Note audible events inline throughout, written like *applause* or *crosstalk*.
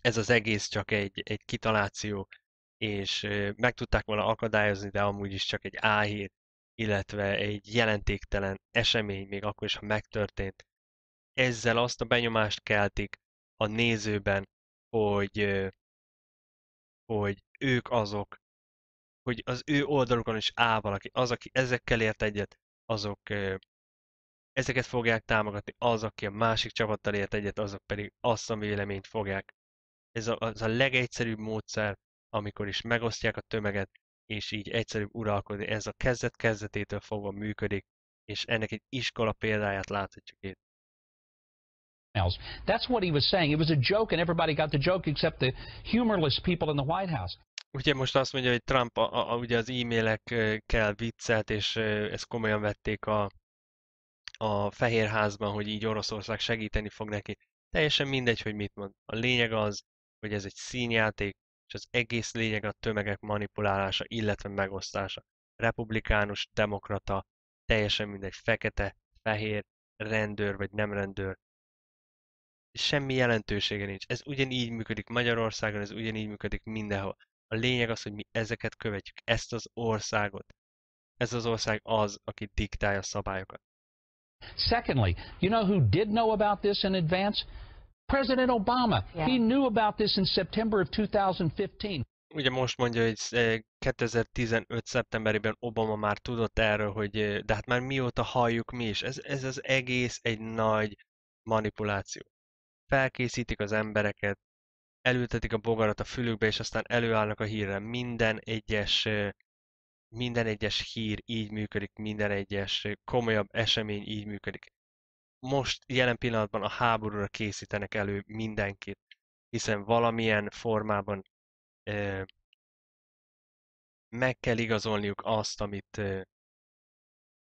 ez az egész csak egy, egy kitaláció, és meg tudták volna akadályozni, de amúgy is csak egy áhír, illetve egy jelentéktelen esemény, még akkor is, ha megtörtént. Ezzel azt a benyomást keltik a nézőben, hogy, hogy ők azok, hogy az ő oldalukon is áll valaki, az, aki ezekkel ért egyet, azok ezeket fogják támogatni, az, aki a másik csapattal ért egyet, azok pedig azt a véleményt fogják ez a, az a legegyszerűbb módszer, amikor is megosztják a tömeget, és így egyszerűbb uralkodni. Ez a kezdet-kezdetétől fogva működik, és ennek egy iskola példáját láthatjuk itt. else. That's what he was saying. It was a joke, and everybody got the joke except the humorless people in the White House. Ugye most azt mondja, hogy Trump a, a, a, ugye az e-mailekkel viccelt, és ezt komolyan vették a, a Fehérházban, hogy így Oroszország segíteni fog neki. Teljesen mindegy, hogy mit mond. A lényeg az, hogy ez egy színjáték, és az egész lényeg a tömegek manipulálása, illetve megosztása. Republikánus, demokrata, teljesen mindegy, fekete, fehér, rendőr vagy nem rendőr. Semmi jelentősége nincs. Ez ugyanígy működik Magyarországon, ez ugyanígy működik mindenhol. A lényeg az, hogy mi ezeket követjük, ezt az országot. Ez az ország az, aki diktálja a szabályokat. Secondly, you know who did know about this in advance? President Obama, yeah. he knew about this in September of 2015. Ugye most mondja, hogy 2015. Eh, szeptemberében Obama már tudott erről, hogy eh, de hát már mióta halljuk mi is. Ez, ez az egész egy nagy manipuláció. Felkészítik az embereket, elültetik a bogarat a fülükbe, és aztán előállnak a hírre. Minden egyes, eh, minden egyes hír így működik, minden egyes komolyabb esemény így működik most jelen pillanatban a háborúra készítenek elő mindenkit, hiszen valamilyen formában ö, meg kell igazolniuk azt, amit, ö,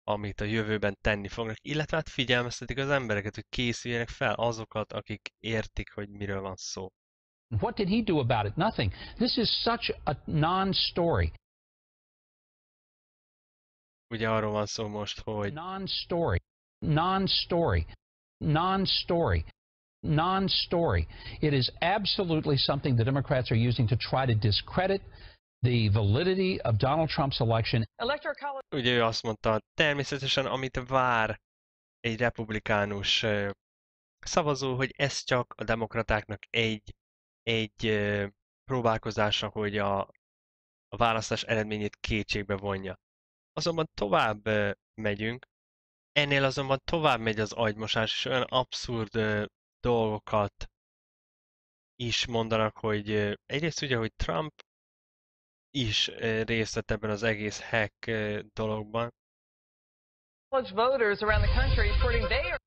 amit a jövőben tenni fognak, illetve hát figyelmeztetik az embereket, hogy készüljenek fel azokat, akik értik, hogy miről van szó. What did he do about it? Nothing. This is such a non-story. Ugye arról van szó most, hogy non-story non story, non story, non story. It is absolutely something the Democrats are using to try to discredit the validity of Donald Trump's election. Ugye ő azt mondta, természetesen amit vár egy republikánus szavazó, hogy ez csak a demokratáknak egy, egy próbálkozása, hogy a, a választás eredményét kétségbe vonja. Azonban tovább megyünk, Ennél azonban tovább megy az agymosás, és olyan abszurd ö, dolgokat is mondanak, hogy ö, egyrészt ugye, hogy Trump is ö, részt vett ebben az egész hack ö, dologban.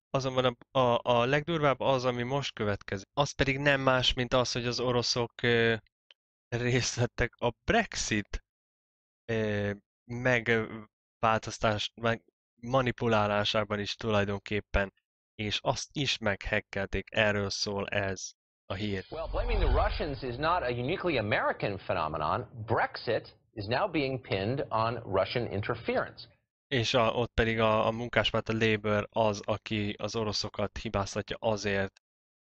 Azonban a, a, a legdurvább az, ami most következik. Az pedig nem más, mint az, hogy az oroszok ö, részt vettek a Brexit ö, megváltoztás, meg, manipulálásában is tulajdonképpen, és azt is meghekkelték, erről szól ez a hír. Well, blaming the Russians is not a uniquely American phenomenon. Brexit is now being pinned on Russian interference. És a, ott pedig a, a munkáspárt, a Labour az, aki az oroszokat hibáztatja azért,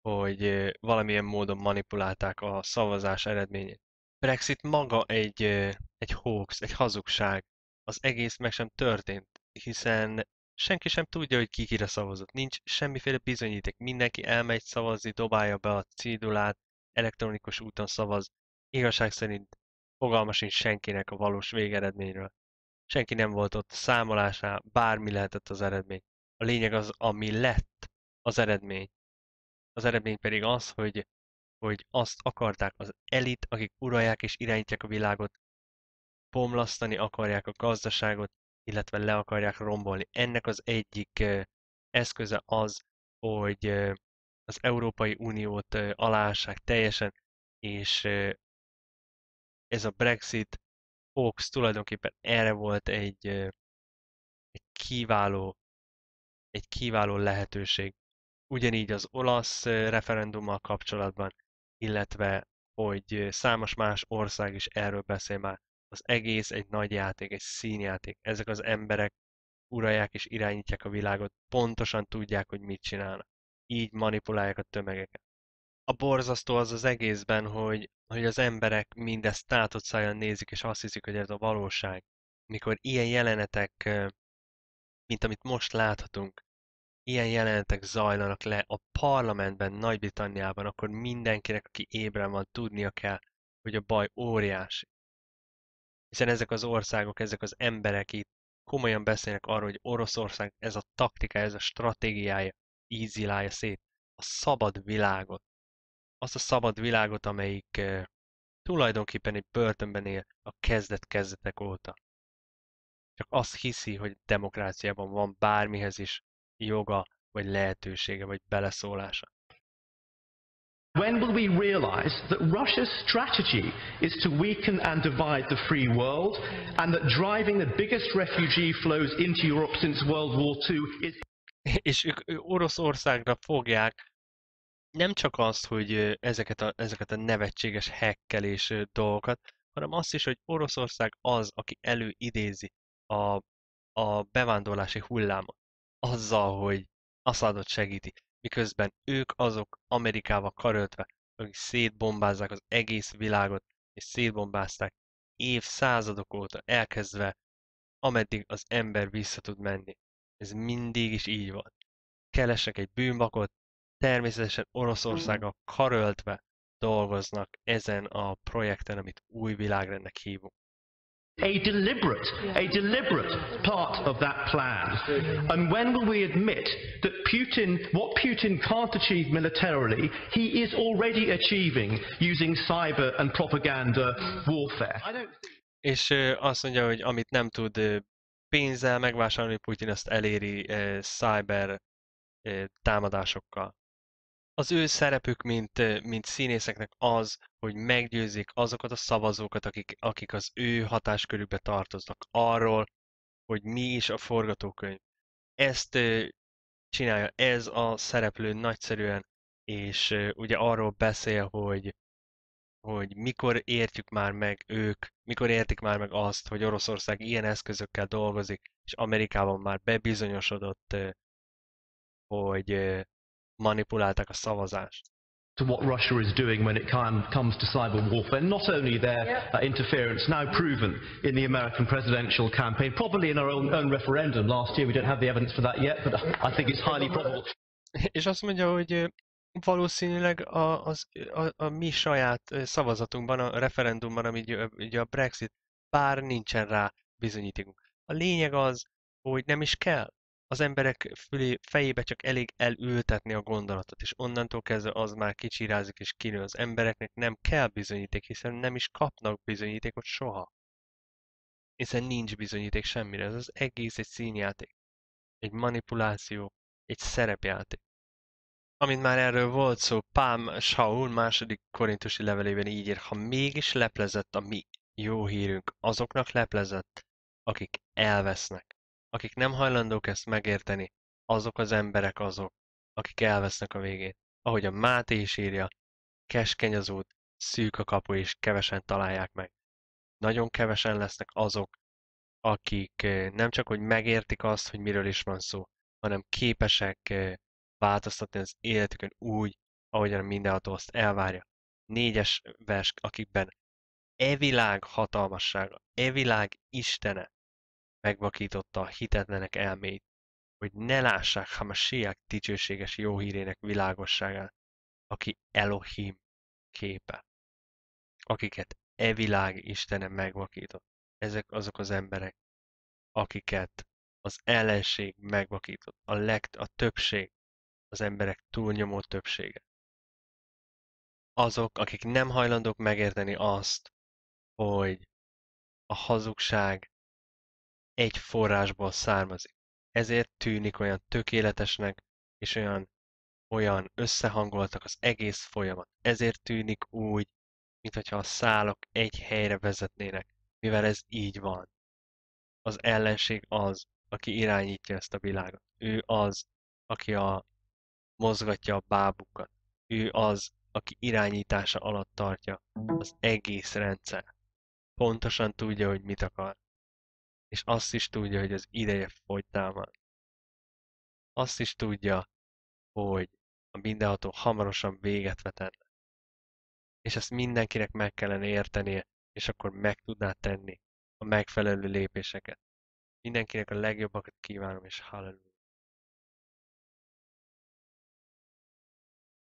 hogy valamilyen módon manipulálták a szavazás eredményét. Brexit maga egy, egy hoax, egy hazugság. Az egész meg sem történt hiszen senki sem tudja, hogy ki kire szavazott. Nincs semmiféle bizonyíték. Mindenki elmegy szavazni, dobálja be a cédulát, elektronikus úton szavaz. Igazság szerint fogalma sincs senkinek a valós végeredményről. Senki nem volt ott számolásnál, bármi lehetett az eredmény. A lényeg az, ami lett az eredmény. Az eredmény pedig az, hogy, hogy azt akarták az elit, akik uralják és irányítják a világot, bomlasztani akarják a gazdaságot, illetve le akarják rombolni. Ennek az egyik eszköze az, hogy az Európai Uniót alássák teljesen, és ez a Brexit hoax tulajdonképpen erre volt egy, egy kiváló egy kiváló lehetőség. Ugyanígy az olasz referendummal kapcsolatban, illetve hogy számos más ország is erről beszél már az egész egy nagy játék, egy színjáték. Ezek az emberek uralják és irányítják a világot, pontosan tudják, hogy mit csinálnak. Így manipulálják a tömegeket. A borzasztó az az egészben, hogy, hogy az emberek mindezt tátott szájan nézik, és azt hiszik, hogy ez a valóság. Mikor ilyen jelenetek, mint amit most láthatunk, ilyen jelenetek zajlanak le a parlamentben, Nagy-Britanniában, akkor mindenkinek, aki ébren van, tudnia kell, hogy a baj óriási hiszen ezek az országok, ezek az emberek itt komolyan beszélnek arról, hogy Oroszország ez a taktika, ez a stratégiája ízilálja szét a szabad világot. Azt a szabad világot, amelyik e, tulajdonképpen egy börtönben él a kezdet-kezdetek óta. Csak azt hiszi, hogy demokráciában van bármihez is joga, vagy lehetősége, vagy beleszólása. When will we realize that Russia's strategy is to weaken and divide the free world and that driving the biggest refugee flows into Europe since World War II is... *laughs* És ők Oroszországra fogják nem csak azt, hogy ezeket a, ezeket a nevetséges hekkelés dolgokat, hanem azt is, hogy Oroszország az, aki előidézi a, a bevándorlási hullámot azzal, hogy Assadot segíti miközben ők azok Amerikával karöltve, akik szétbombázzák az egész világot, és szétbombázták évszázadok óta elkezdve, ameddig az ember vissza tud menni. Ez mindig is így van. Keresnek egy bűnbakot, természetesen mm. Oroszországgal karöltve dolgoznak ezen a projekten, amit új világrendnek hívunk. a deliberate, a deliberate part of that plan. And when will we admit that Putin, what Putin can't achieve militarily, he is already achieving using cyber and propaganda warfare? És azt mondja, hogy amit nem tud pénzzel megvásárolni, Putin azt eléri cyber támadásokkal. az ő szerepük, mint, mint színészeknek az, hogy meggyőzik azokat a szavazókat, akik, akik az ő hatáskörükbe tartoznak arról, hogy mi is a forgatókönyv. Ezt csinálja ez a szereplő nagyszerűen, és ugye arról beszél, hogy, hogy mikor értjük már meg ők, mikor értik már meg azt, hogy Oroszország ilyen eszközökkel dolgozik, és Amerikában már bebizonyosodott, hogy manipulálták a szavazást. to what Russia is doing when it comes to cyber warfare. Not only their yeah. uh, interference, now proven in the American presidential campaign, probably in our own, own, referendum last year. We don't have the evidence for that yet, but I think it's highly probable. És azt mondja, hogy valószínűleg a, a, a, a mi saját szavazatunkban, a referendumban, ami ugye a Brexit, bár nincsen rá bizonyítékunk. A lényeg az, hogy nem is kell az emberek fülé, fejébe csak elég elültetni a gondolatot, és onnantól kezdve az már kicsirázik és kinő. Az embereknek nem kell bizonyíték, hiszen nem is kapnak bizonyítékot soha. Hiszen nincs bizonyíték semmire. Ez az egész egy színjáték, egy manipuláció, egy szerepjáték. Amint már erről volt szó, Pám Saul második korintusi levelében így ír, ha mégis leplezett a mi jó hírünk, azoknak leplezett, akik elvesznek. Akik nem hajlandók ezt megérteni, azok az emberek azok, akik elvesznek a végén. Ahogy a Máté is írja, keskeny az út, szűk a kapu és kevesen találják meg. Nagyon kevesen lesznek azok, akik eh, nem csak hogy megértik azt, hogy miről is van szó, hanem képesek eh, változtatni az életükön úgy, ahogyan mindenható azt elvárja. Négyes vers, akikben e világ hatalmassága, e világ istene, megvakította a hitetlenek elméit, hogy ne lássák Hamashiach dicsőséges jó hírének világosságát, aki Elohim képe, akiket e világ Istene megvakított. Ezek azok az emberek, akiket az ellenség megvakított, a, legt, a többség, az emberek túlnyomó többsége. Azok, akik nem hajlandók megérteni azt, hogy a hazugság egy forrásból származik. Ezért tűnik olyan tökéletesnek, és olyan, olyan összehangoltak az egész folyamat. Ezért tűnik úgy, mintha a szálak egy helyre vezetnének, mivel ez így van. Az ellenség az, aki irányítja ezt a világot. Ő az, aki a, mozgatja a bábukat. Ő az, aki irányítása alatt tartja az egész rendszer. Pontosan tudja, hogy mit akar és azt is tudja, hogy az ideje fogytámán. Azt is tudja, hogy a mindenható hamarosan véget vet ennek. És ezt mindenkinek meg kellene értenie, és akkor meg tudná tenni a megfelelő lépéseket. Mindenkinek a legjobbakat kívánom, és halleluja.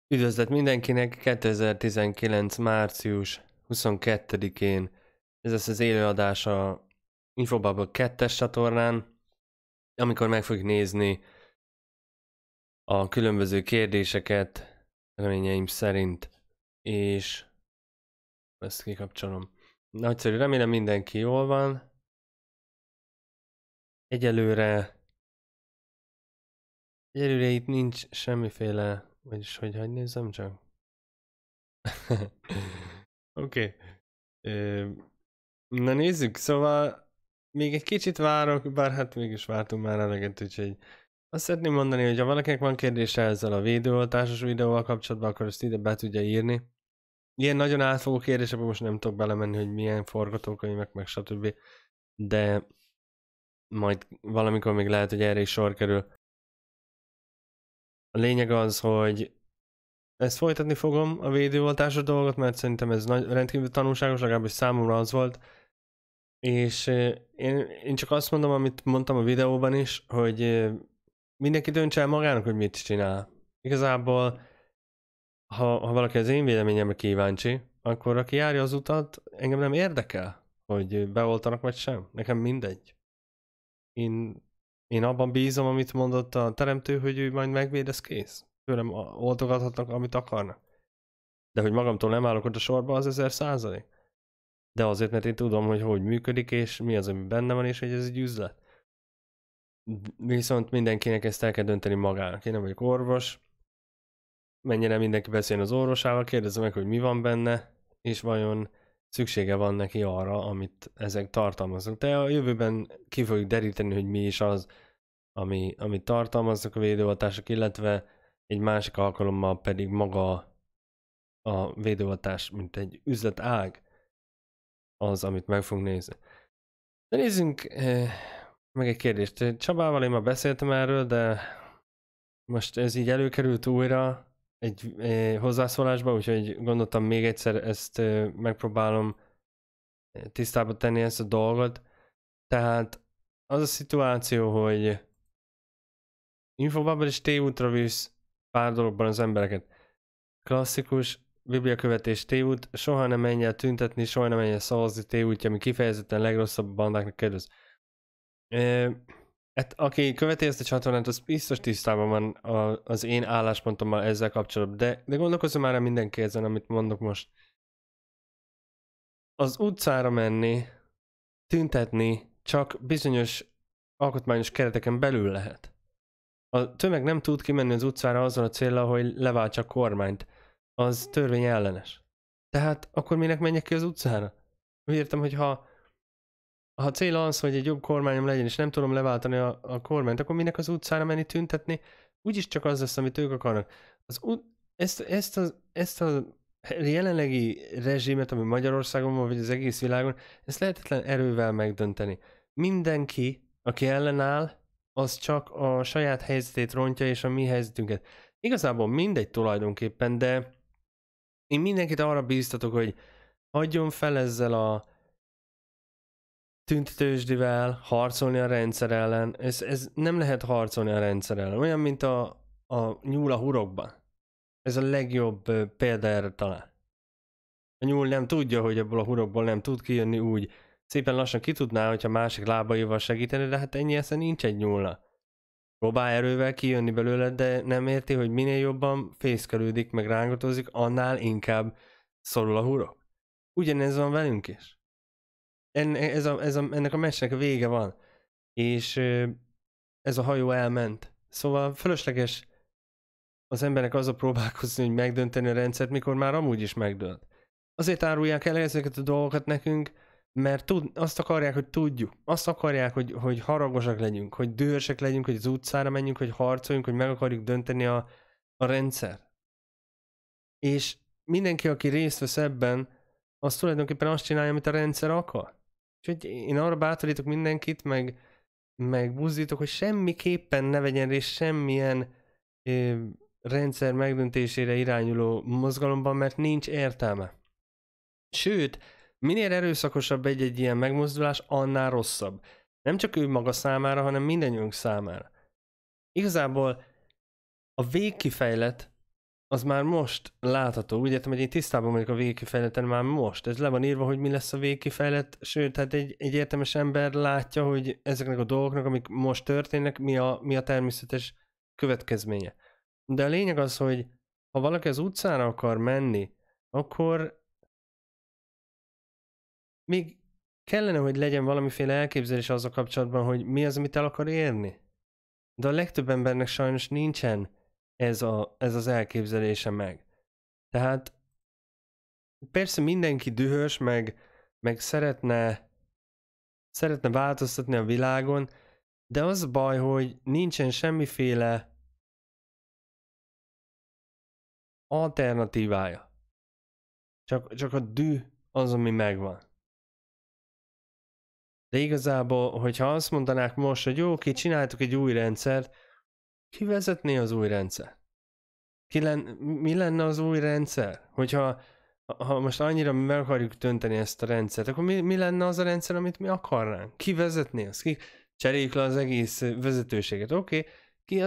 Üdvözlet mindenkinek 2019. március 22-én. Ez lesz az a Infobubble 2-es csatornán, amikor meg fogjuk nézni a különböző kérdéseket, reményeim szerint, és ezt kikapcsolom. Nagyszerű, remélem mindenki jól van. Egyelőre egyelőre itt nincs semmiféle, vagyis hogy hagyd nézzem csak. *laughs* Oké. okay. Na nézzük, szóval még egy kicsit várok, bár hát mégis vártunk már eleget, úgyhogy azt szeretném mondani, hogy ha valakinek van kérdése ezzel a védőoltásos videóval kapcsolatban, akkor ezt ide be tudja írni. Ilyen nagyon átfogó kérdés, most nem tudok belemenni, hogy milyen forgatókönyvek, meg stb. De majd valamikor még lehet, hogy erre is sor kerül. A lényeg az, hogy ezt folytatni fogom, a védőoltásos dolgot, mert szerintem ez nagy, rendkívül tanulságos, legalábbis számomra az volt, és én, én csak azt mondom, amit mondtam a videóban is, hogy mindenki döntse el magának, hogy mit csinál. Igazából, ha, ha valaki az én véleményemre kíváncsi, akkor aki járja az utat, engem nem érdekel, hogy beoltanak vagy sem. Nekem mindegy. Én, én abban bízom, amit mondott a teremtő, hogy ő majd megvédesz kész. Tőlem oltogathatnak, amit akarnak. De hogy magamtól nem állok ott a sorba, az ezer százalék de azért, mert én tudom, hogy hogy működik, és mi az, ami benne van, és hogy ez egy üzlet. Viszont mindenkinek ezt el kell dönteni magának. Én nem vagyok orvos, menjen mindenki beszél az orvosával, kérdezze meg, hogy mi van benne, és vajon szüksége van neki arra, amit ezek tartalmaznak. De a jövőben ki fogjuk deríteni, hogy mi is az, ami, amit tartalmaznak a védőoltások, illetve egy másik alkalommal pedig maga a védőoltás, mint egy üzletág az, amit meg fogunk nézni. De nézzünk eh, meg egy kérdést. Csabával én már beszéltem erről, de most ez így előkerült újra egy eh, hozzászólásba, úgyhogy gondoltam még egyszer ezt eh, megpróbálom tisztába tenni ezt a dolgot. Tehát az a szituáció, hogy Infobubble is tévútra visz pár dologban az embereket. Klasszikus Bibliakövetés tévút, soha nem menj el tüntetni, soha nem menj el szavazni tévút, ami kifejezetten legrosszabb bandáknak kedvez. Hát, aki követi ezt a csatornát, az biztos tisztában van a, az én álláspontommal ezzel kapcsolatban, de, de gondolkozom már mindenki ezen, amit mondok most. Az utcára menni, tüntetni csak bizonyos alkotmányos kereteken belül lehet. A tömeg nem tud kimenni az utcára azzal a célra, hogy leváltsa a kormányt az törvény ellenes. Tehát akkor minek menjek ki az utcára? Úgy értem, hogy ha, ha cél az, hogy egy jobb kormányom legyen, és nem tudom leváltani a, a kormányt, akkor minek az utcára menni tüntetni? Úgyis csak az lesz, amit ők akarnak. Az, ezt, ezt, az, ezt a jelenlegi rezsimet, ami Magyarországon van, vagy az egész világon, ezt lehetetlen erővel megdönteni. Mindenki, aki ellenáll, az csak a saját helyzetét rontja, és a mi helyzetünket. Igazából mindegy tulajdonképpen, de én mindenkit arra bíztatok, hogy adjon fel ezzel a tüntetősdivel, harcolni a rendszer ellen. Ez, ez nem lehet harcolni a rendszer ellen. Olyan, mint a, a nyúl a hurokban. Ez a legjobb példa erre talán. A nyúl nem tudja, hogy ebből a hurokból nem tud kijönni úgy. Szépen lassan ki tudná, hogyha másik lábaival segíteni, de hát ennyi esze nincs egy nyúlnak próbál erővel kijönni belőle, de nem érti, hogy minél jobban fészkelődik, meg rángatózik, annál inkább szorul a hurok. Ugyanez van velünk is. En, ez a, ez a, ennek a mesnek vége van, és ez a hajó elment. Szóval fölösleges az emberek azzal próbálkozni, hogy megdönteni a rendszert, mikor már amúgy is megdőlt. Azért árulják el ezeket a dolgokat nekünk, mert tud, azt akarják, hogy tudjuk. Azt akarják, hogy, hogy haragosak legyünk, hogy dühösek legyünk, hogy az utcára menjünk, hogy harcoljunk, hogy meg akarjuk dönteni a, a rendszer. És mindenki, aki részt vesz ebben, az tulajdonképpen azt csinálja, amit a rendszer akar. Úgyhogy én arra bátorítok mindenkit, meg, meg buzdítok, hogy semmiképpen ne vegyen részt semmilyen ö, rendszer megdöntésére irányuló mozgalomban, mert nincs értelme. Sőt, Minél erőszakosabb egy-egy ilyen megmozdulás, annál rosszabb. Nem csak ő maga számára, hanem mindenünk számára. Igazából a végkifejlet az már most látható. Úgy értem, hogy én tisztában vagyok a végkifejleten már most. Ez le van írva, hogy mi lesz a végkifejlet, sőt, hát egy, egy értelmes ember látja, hogy ezeknek a dolgoknak, amik most történnek, mi a, mi a természetes következménye. De a lényeg az, hogy ha valaki az utcára akar menni, akkor még kellene, hogy legyen valamiféle elképzelés azzal kapcsolatban, hogy mi az, amit el akar érni. De a legtöbb embernek sajnos nincsen ez, a, ez az elképzelése meg. Tehát persze mindenki dühös, meg, meg szeretne, szeretne változtatni a világon, de az baj, hogy nincsen semmiféle alternatívája. Csak, csak a düh az, ami megvan. De igazából, hogyha azt mondanák most, hogy jó, ki csináltuk egy új rendszert, ki vezetné az új rendszer? Ki len, mi lenne az új rendszer? Hogyha ha most annyira meg akarjuk dönteni ezt a rendszert, akkor mi, mi lenne az a rendszer, amit mi akarnánk? Ki vezetné azt? Ki cseréljük le az egész vezetőséget? Oké, okay.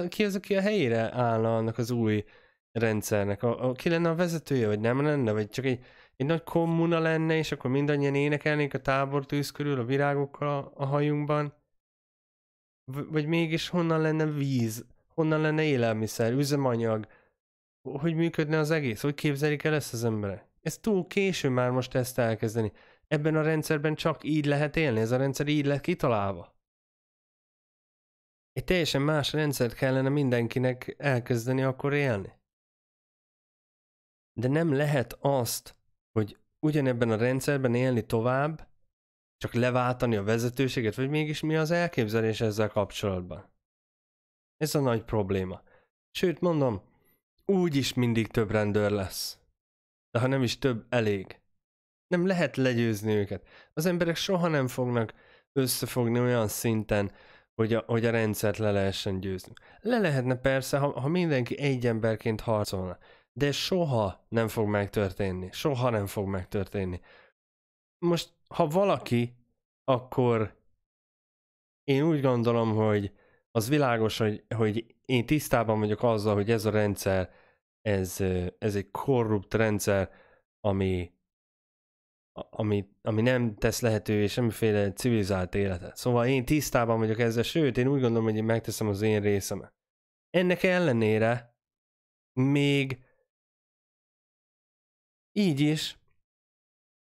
ki, ki az, aki a helyére állna annak az új rendszernek? A, a, ki lenne a vezetője, vagy nem lenne, vagy csak egy egy nagy kommuna lenne, és akkor mindannyian énekelnénk a tábortűz körül, a virágokkal a hajunkban, v- vagy mégis honnan lenne víz, honnan lenne élelmiszer, üzemanyag, hogy működne az egész, hogy képzelik el ezt az emberek. Ez túl késő már most ezt elkezdeni. Ebben a rendszerben csak így lehet élni, ez a rendszer így lett kitalálva. Egy teljesen más rendszert kellene mindenkinek elkezdeni akkor élni. De nem lehet azt hogy ugyanebben a rendszerben élni tovább, csak leváltani a vezetőséget, vagy mégis mi az elképzelés ezzel kapcsolatban? Ez a nagy probléma. Sőt, mondom, úgy is mindig több rendőr lesz. De ha nem is több, elég. Nem lehet legyőzni őket. Az emberek soha nem fognak összefogni olyan szinten, hogy a, hogy a rendszert le lehessen győzni. Le lehetne persze, ha, ha mindenki egy emberként harcolna de soha nem fog megtörténni. Soha nem fog megtörténni. Most, ha valaki, akkor én úgy gondolom, hogy az világos, hogy, hogy én tisztában vagyok azzal, hogy ez a rendszer, ez, ez egy korrupt rendszer, ami, ami, ami nem tesz lehetővé semmiféle civilizált életet. Szóval én tisztában vagyok ezzel, sőt, én úgy gondolom, hogy én megteszem az én részemet. Ennek ellenére még így is.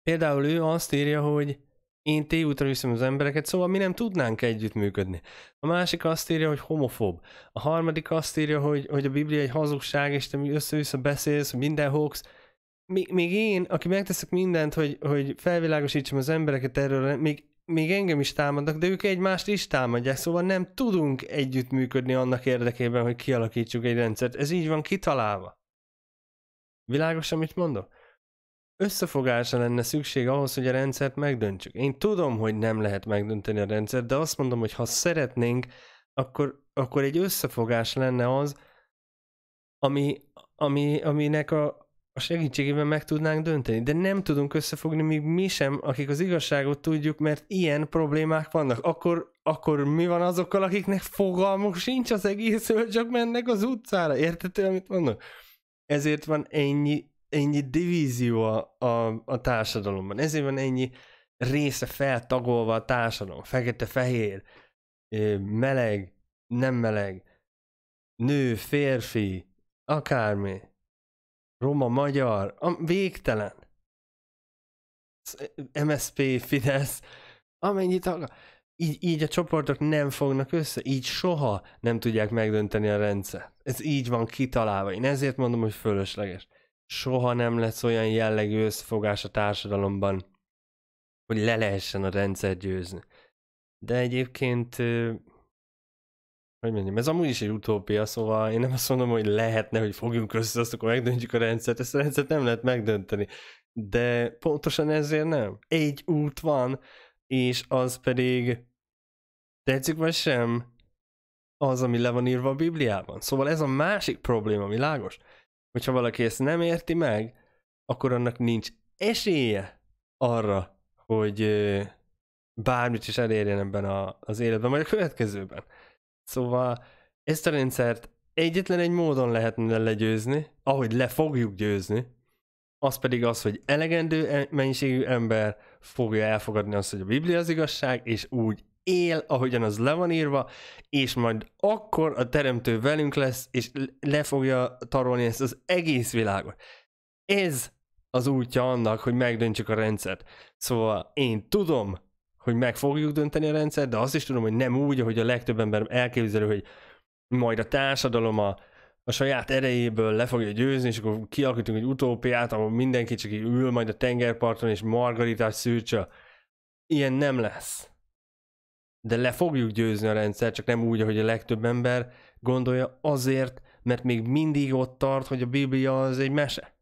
Például ő azt írja, hogy én tévútra viszem az embereket, szóval mi nem tudnánk együttműködni. A másik azt írja, hogy homofób. A harmadik azt írja, hogy, hogy a Biblia egy hazugság, és te össze-vissza beszélsz, minden hoax. Még, még én, aki megteszek mindent, hogy, hogy felvilágosítsam az embereket erről, még, még engem is támadnak, de ők egymást is támadják, szóval nem tudunk együttműködni annak érdekében, hogy kialakítsuk egy rendszert. Ez így van kitalálva. Világos, amit mondok? összefogásra lenne szükség ahhoz, hogy a rendszert megdöntsük. Én tudom, hogy nem lehet megdönteni a rendszert, de azt mondom, hogy ha szeretnénk, akkor, akkor egy összefogás lenne az, ami, ami, aminek a, a segítségével meg tudnánk dönteni. De nem tudunk összefogni még mi sem, akik az igazságot tudjuk, mert ilyen problémák vannak. Akkor, akkor mi van azokkal, akiknek fogalmuk sincs az egészről, csak mennek az utcára? Értető, amit mondok? Ezért van ennyi ennyi divízió a, a, a társadalomban, ezért van ennyi része feltagolva a társadalom, fekete-fehér, meleg, nem meleg, nő, férfi, akármi, roma, magyar, végtelen. MSP, Fidesz, amennyi tag. Így, így a csoportok nem fognak össze, így soha nem tudják megdönteni a rendszer. Ez így van kitalálva. Én ezért mondom, hogy fölösleges soha nem lesz olyan jellegű összfogás a társadalomban, hogy le lehessen a rendszer győzni. De egyébként, hogy mondjam, ez amúgy is egy utópia, szóval én nem azt mondom, hogy lehetne, hogy fogjunk össze, azt akkor megdöntjük a rendszert, ezt a rendszert nem lehet megdönteni. De pontosan ezért nem. Egy út van, és az pedig tetszik vagy sem, az, ami le van írva a Bibliában. Szóval ez a másik probléma, világos? hogyha valaki ezt nem érti meg, akkor annak nincs esélye arra, hogy bármit is elérjen ebben a, az életben, vagy a következőben. Szóval ezt a rendszert egyetlen egy módon lehetne legyőzni, ahogy le fogjuk győzni, az pedig az, hogy elegendő e-, mennyiségű ember fogja elfogadni azt, hogy a Biblia az igazság, és úgy él, ahogyan az le van írva, és majd akkor a teremtő velünk lesz, és le fogja tarolni ezt az egész világot. Ez az útja annak, hogy megdöntsük a rendszert. Szóval én tudom, hogy meg fogjuk dönteni a rendszert, de azt is tudom, hogy nem úgy, ahogy a legtöbb ember elképzelő, hogy majd a társadalom a, a saját erejéből le fogja győzni, és akkor kialakítunk egy utópiát, ahol mindenki csak így ül majd a tengerparton, és margaritás szűrcse. Ilyen nem lesz de le fogjuk győzni a rendszer, csak nem úgy, ahogy a legtöbb ember gondolja, azért, mert még mindig ott tart, hogy a Biblia az egy mese.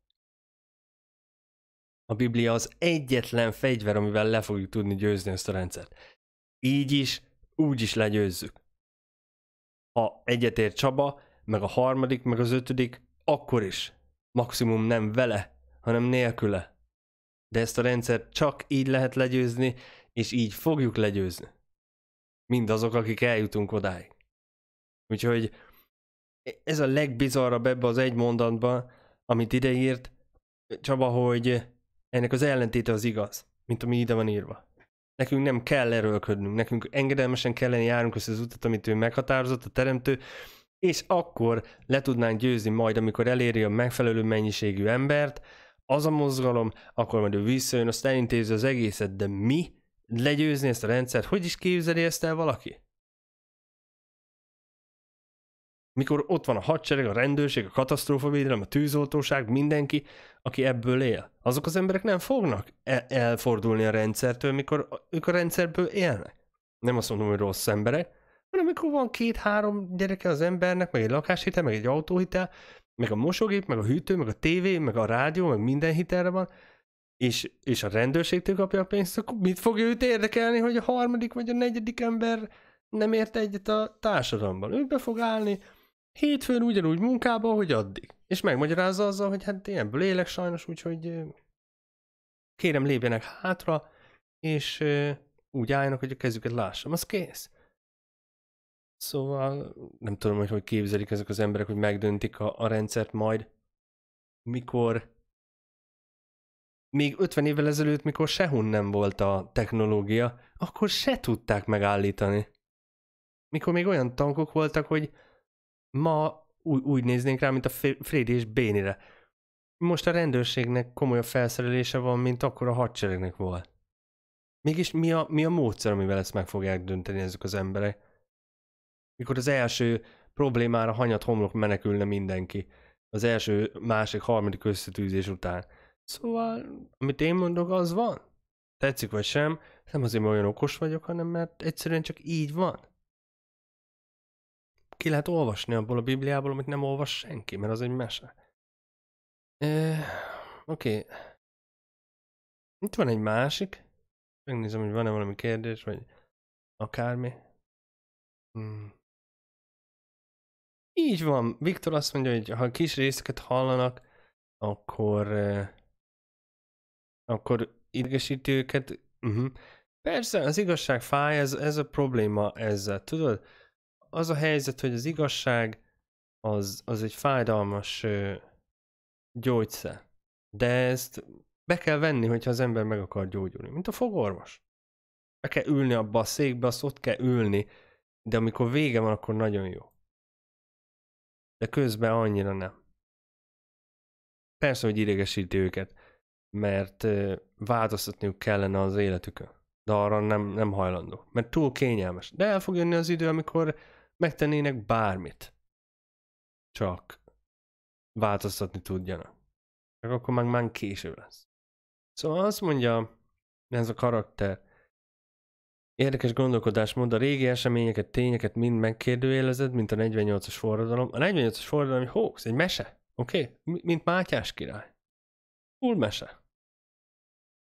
A Biblia az egyetlen fegyver, amivel le fogjuk tudni győzni ezt a rendszert. Így is, úgy is legyőzzük. Ha egyetért Csaba, meg a harmadik, meg az ötödik, akkor is. Maximum nem vele, hanem nélküle. De ezt a rendszert csak így lehet legyőzni, és így fogjuk legyőzni mindazok, akik eljutunk odáig. Úgyhogy e, ez a legbizarrabb ebbe az egy mondatba, amit ideírt, Csaba, hogy ennek az ellentéte az igaz, mint ami ide van írva. Nekünk nem kell erőlködnünk, nekünk engedelmesen kellene járunk össze az utat, amit ő meghatározott, a teremtő, és akkor le tudnánk győzni majd, amikor eléri a megfelelő mennyiségű embert, az a mozgalom, akkor majd ő visszajön, azt elintézi az egészet, de mi legyőzni ezt a rendszert. Hogy is képzeli ezt el valaki? Mikor ott van a hadsereg, a rendőrség, a katasztrófavédelem, a tűzoltóság, mindenki, aki ebből él. Azok az emberek nem fognak e- elfordulni a rendszertől, mikor ők a rendszerből élnek. Nem azt mondom, hogy rossz emberek, hanem mikor van két-három gyereke az embernek, meg egy lakáshitel, meg egy autóhitel, meg a mosógép, meg a hűtő, meg a tévé, meg a rádió, meg minden hitelre van, és, és a rendőrségtől kapja a pénzt, akkor mit fogja őt érdekelni, hogy a harmadik vagy a negyedik ember nem ért egyet a társadalomban. Ő be fog állni hétfőn ugyanúgy munkába, hogy addig. És megmagyarázza azzal, hogy hát én ebből élek sajnos, úgyhogy kérem lépjenek hátra, és úgy álljanak, hogy a kezüket lássam. Az kész. Szóval nem tudom, hogy hogy képzelik ezek az emberek, hogy megdöntik a, a rendszert majd, mikor még 50 évvel ezelőtt, mikor sehon nem volt a technológia, akkor se tudták megállítani. Mikor még olyan tankok voltak, hogy ma úgy, úgy néznénk rá, mint a Frédi és Bénire. Most a rendőrségnek komolyabb felszerelése van, mint akkor a hadseregnek volt. Mégis mi a, mi a módszer, amivel ezt meg fogják dönteni ezek az emberek? Mikor az első problémára hanyat homlok menekülne mindenki. Az első, másik, harmadik összetűzés után Szóval, amit én mondok, az van. Tetszik vagy sem, nem azért, mert olyan okos vagyok, hanem mert egyszerűen csak így van. Ki lehet olvasni abból a Bibliából, amit nem olvas senki, mert az egy mese. Oké. Okay. Itt van egy másik. Megnézem, hogy van-e valami kérdés, vagy akármi. Hmm. Így van. Viktor azt mondja, hogy ha kis részeket hallanak, akkor akkor idegesíti őket. Uh-huh. Persze, az igazság fáj, ez, ez a probléma ezzel, tudod? Az a helyzet, hogy az igazság az, az egy fájdalmas ö, gyógyszer. De ezt be kell venni, hogyha az ember meg akar gyógyulni. Mint a fogorvos. Be kell ülni abba a székbe, azt ott kell ülni, de amikor vége van, akkor nagyon jó. De közben annyira nem. Persze, hogy idegesíti őket mert változtatniuk kellene az életükön. De arra nem, nem hajlandó, mert túl kényelmes. De el fog jönni az idő, amikor megtennének bármit. Csak változtatni tudjanak. Csak akkor meg már késő lesz. Szóval azt mondja ez a karakter, Érdekes gondolkodásmód, a régi eseményeket, tényeket mind megkérdőjelezed, mint a 48-as forradalom. A 48-as forradalom egy hoax, egy mese, oké? Okay? Mint Mátyás király. Full mese.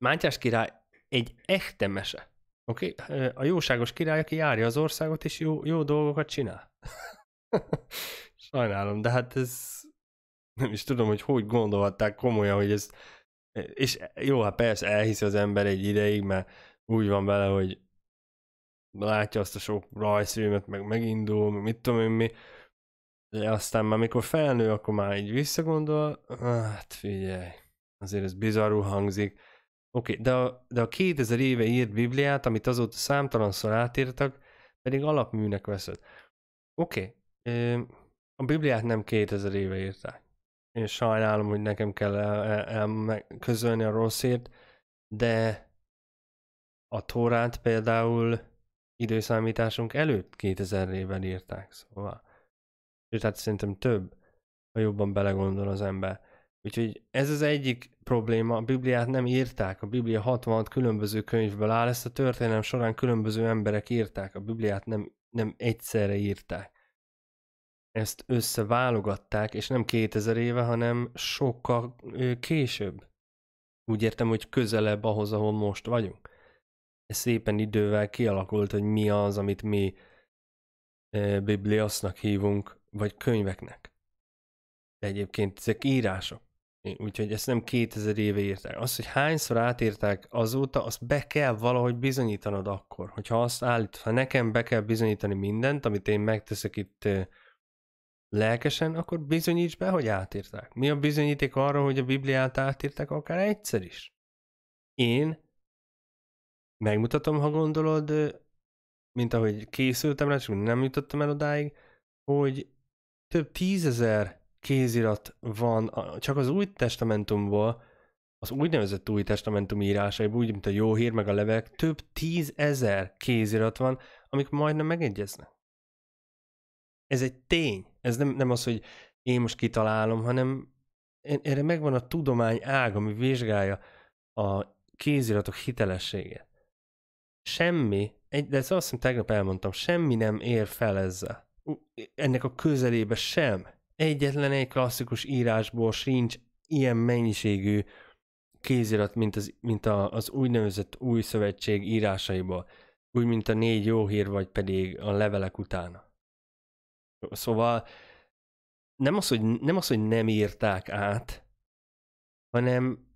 Mátyás király egy echte mese. Oké? Okay? A jóságos király, aki járja az országot, és jó, jó dolgokat csinál. *laughs* Sajnálom, de hát ez nem is tudom, hogy hogy gondolhatták komolyan, hogy ez és jó, hát persze elhiszi az ember egy ideig, mert úgy van vele, hogy látja azt a sok rajzfilmet, meg megindul, meg mit tudom én mi, de aztán már mikor felnő, akkor már így visszagondol, hát figyelj, azért ez bizarrul hangzik, Oké, okay, de, a, de a 2000 éve írt Bibliát, amit azóta számtalanszor átírtak, pedig alapműnek veszed. Oké, okay, a Bibliát nem 2000 éve írták. Én sajnálom, hogy nekem kell el, el, el közölni a rosszért, de a Tórát például időszámításunk előtt 2000 évvel írták, szóval. Sőt, hát szerintem több, ha jobban belegondol az ember. Úgyhogy ez az egyik probléma, a Bibliát nem írták, a Biblia 66 különböző könyvből áll, ezt a történelem során különböző emberek írták, a Bibliát nem, nem egyszerre írták. Ezt összeválogatták, és nem 2000 éve, hanem sokkal később. Úgy értem, hogy közelebb ahhoz, ahol most vagyunk. Ez szépen idővel kialakult, hogy mi az, amit mi bibliasznak hívunk, vagy könyveknek. De egyébként ezek írások. Úgyhogy ezt nem 2000 éve írták. Az, hogy hányszor átírták azóta, azt be kell valahogy bizonyítanod akkor. Hogyha azt állít, ha nekem be kell bizonyítani mindent, amit én megteszek itt lelkesen, akkor bizonyíts be, hogy átírták. Mi a bizonyíték arra, hogy a Bibliát átírták akár egyszer is? Én megmutatom, ha gondolod, mint ahogy készültem rá, csak nem jutottam el odáig, hogy több tízezer kézirat van csak az új testamentumból, az úgynevezett új testamentum írásaiból, úgy, mint a jó hír meg a levek, több tízezer kézirat van, amik majdnem megegyeznek. Ez egy tény. Ez nem, nem az, hogy én most kitalálom, hanem erre megvan a tudomány ág, ami vizsgálja a kéziratok hitelességét. Semmi, egy, de ezt azt hiszem tegnap elmondtam, semmi nem ér fel ezzel. Ennek a közelébe sem egyetlen egy klasszikus írásból sincs ilyen mennyiségű kézirat, mint az, mint a, az úgynevezett új szövetség írásaiból. Úgy, mint a négy jó hír, vagy pedig a levelek utána. Szóval nem az, hogy nem, az, hogy nem írták át, hanem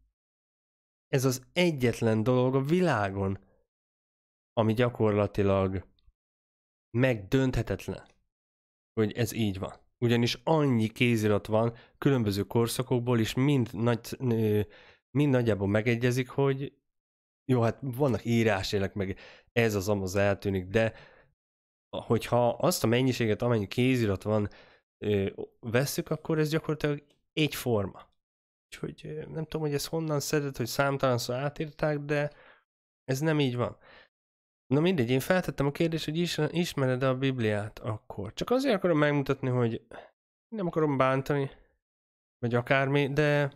ez az egyetlen dolog a világon, ami gyakorlatilag megdönthetetlen, hogy ez így van ugyanis annyi kézirat van különböző korszakokból, és mind, nagy, mind nagyjából megegyezik, hogy jó, hát vannak írásélek, meg ez az amaz eltűnik, de hogyha azt a mennyiséget, amennyi kézirat van, vesszük, akkor ez gyakorlatilag egyforma. Úgyhogy nem tudom, hogy ez honnan szedett, hogy szó átírták, de ez nem így van. Na mindegy, én feltettem a kérdést, hogy ismered a Bibliát akkor. Csak azért akarom megmutatni, hogy nem akarom bántani, vagy akármi, de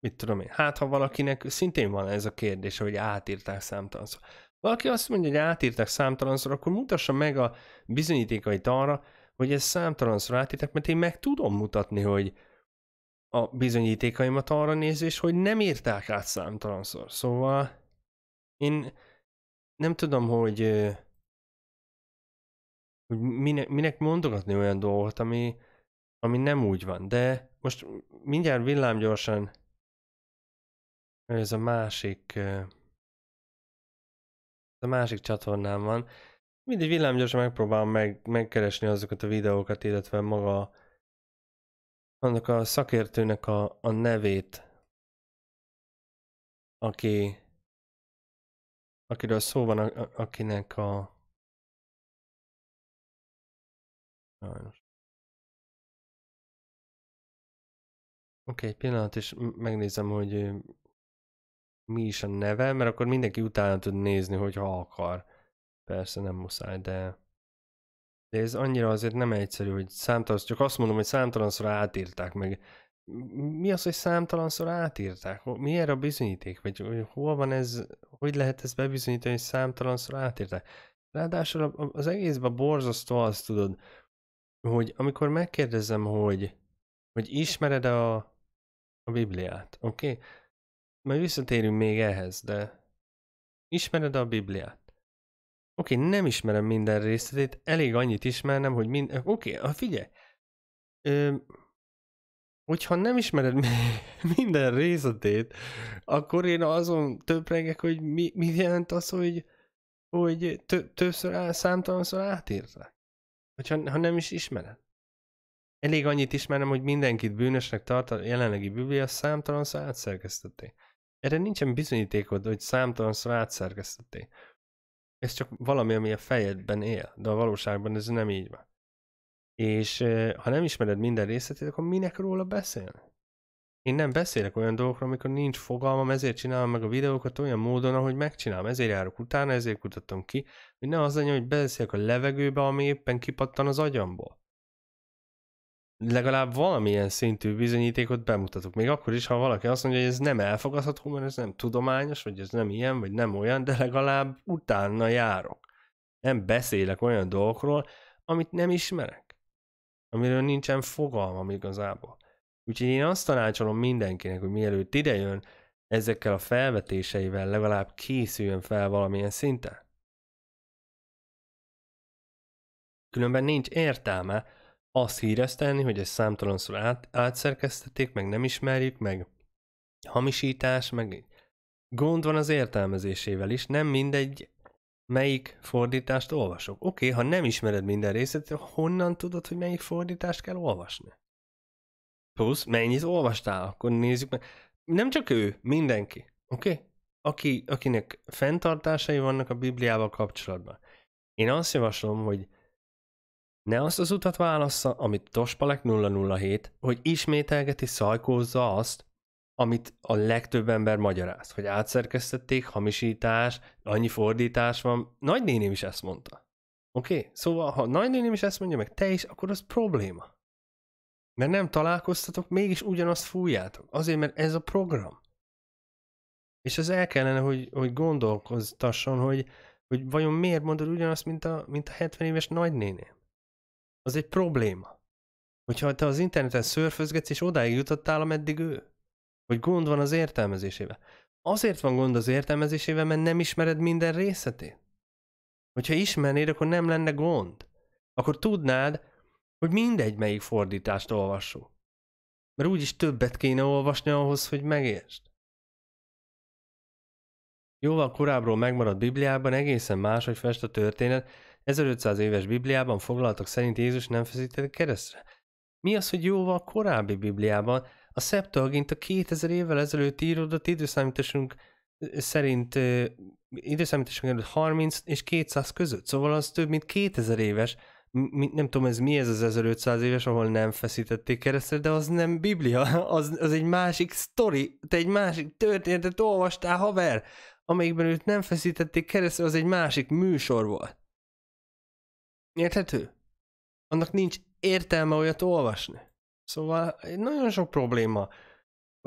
mit tudom én, hát ha valakinek szintén van ez a kérdés, hogy átírták számtalanszor. Valaki azt mondja, hogy átírták számtalanszor, akkor mutassa meg a bizonyítékait arra, hogy ezt számtalanszor átírták, mert én meg tudom mutatni, hogy a bizonyítékaimat arra nézés, hogy nem írták át számtalanszor. Szóval én nem tudom, hogy, hogy minek, minek mondogatni olyan dolgot, ami, ami nem úgy van, de most mindjárt villámgyorsan ez a másik ez a másik csatornám van. Mindig villámgyorsan megpróbálom meg, megkeresni azokat a videókat, illetve maga annak a szakértőnek a, a nevét, aki akiről szó van, a, a, akinek a... Sajnos. Oké, okay, egy pillanat, és megnézem, hogy mi is a neve, mert akkor mindenki utána tud nézni, hogy akar. Persze nem muszáj, de... De ez annyira azért nem egyszerű, hogy számtalan, csak azt mondom, hogy számtalanszor átírták meg. Mi az, hogy számtalanszor átírták? Mi erre a bizonyíték? Vagy hogy hol van ez, hogy lehet ezt bebizonyítani, hogy számtalanszor átírták? Ráadásul az egészben borzasztó az, tudod, hogy amikor megkérdezem, hogy, hogy ismered a, a Bibliát, oké? Okay? Majd visszatérünk még ehhez, de ismered a Bibliát? Oké, okay, nem ismerem minden részletét, elég annyit ismernem, hogy mind... Oké, okay, figyelj! Ö, hogyha nem ismered *laughs* minden részletét, akkor én azon töprengek, hogy mi, mi jelent az, hogy, hogy tö, többször, áll, számtalanszor átírták. Hogyha, ha nem is ismered. Elég annyit ismerem, hogy mindenkit bűnösnek tart a jelenlegi biblia számtalanszor átszerkesztették. Erre nincsen bizonyítékod, hogy számtalanszor átszerkesztették. Ez csak valami, ami a fejedben él, de a valóságban ez nem így van. És ha nem ismered minden részletét, akkor minek róla beszélni? Én nem beszélek olyan dolgokról, amikor nincs fogalmam, ezért csinálom meg a videókat olyan módon, ahogy megcsinálom. Ezért járok utána, ezért kutatom ki, hogy ne az legyen, hogy beszélek a levegőbe, ami éppen kipattan az agyamból. Legalább valamilyen szintű bizonyítékot bemutatok. Még akkor is, ha valaki azt mondja, hogy ez nem elfogadható, mert ez nem tudományos, vagy ez nem ilyen, vagy nem olyan, de legalább utána járok. Nem beszélek olyan dolgokról, amit nem ismerek amiről nincsen fogalmam igazából. Úgyhogy én azt tanácsolom mindenkinek, hogy mielőtt idejön, ezekkel a felvetéseivel legalább készüljön fel valamilyen szinten. Különben nincs értelme azt híresztelni, hogy egy számtalanszor át, átszerkeztették, meg nem ismerjük, meg hamisítás, meg gond van az értelmezésével is, nem mindegy melyik fordítást olvasok. Oké, okay, ha nem ismered minden részét, honnan tudod, hogy melyik fordítást kell olvasni? Plusz, mennyit olvastál, akkor nézzük meg. Nem csak ő, mindenki. Oké? Okay? Aki, akinek fenntartásai vannak a Bibliával kapcsolatban. Én azt javaslom, hogy ne azt az utat válassza, amit Tospalek 007, hogy ismételgeti, szajkózza azt, amit a legtöbb ember magyaráz, hogy átszerkesztették, hamisítás, annyi fordítás van. Nagynéném is ezt mondta. Oké? Okay? Szóval, ha nagynéném is ezt mondja, meg te is, akkor az probléma. Mert nem találkoztatok, mégis ugyanazt fújjátok. Azért, mert ez a program. És az el kellene, hogy, hogy gondolkoztasson, hogy, hogy vajon miért mondod ugyanazt, mint a, mint a 70 éves nagynéném. Az egy probléma. Hogyha te az interneten szörfözgetsz, és odáig jutottál, ameddig ő. Hogy gond van az értelmezésével. Azért van gond az értelmezésével, mert nem ismered minden részletét. Hogyha ismernéd, akkor nem lenne gond. Akkor tudnád, hogy mindegy, melyik fordítást olvassuk. Mert úgyis többet kéne olvasni ahhoz, hogy megértsd. Jóval korábbról megmaradt Bibliában egészen máshogy fest a történet, 1500 éves Bibliában foglaltak szerint Jézus nem feszített keresztre. Mi az, hogy jóval korábbi Bibliában a Septuagint a 2000 évvel ezelőtt íródott időszámításunk szerint időszámításunk előtt 30 és 200 között, szóval az több mint 2000 éves, mi, nem tudom ez mi ez az 1500 éves, ahol nem feszítették keresztre, de az nem biblia, *laughs* az, az egy másik sztori, te egy másik történetet olvastál, haver, amelyikben őt nem feszítették keresztre, az egy másik műsor volt. Érthető? Annak nincs értelme olyat olvasni. Szóval nagyon sok probléma,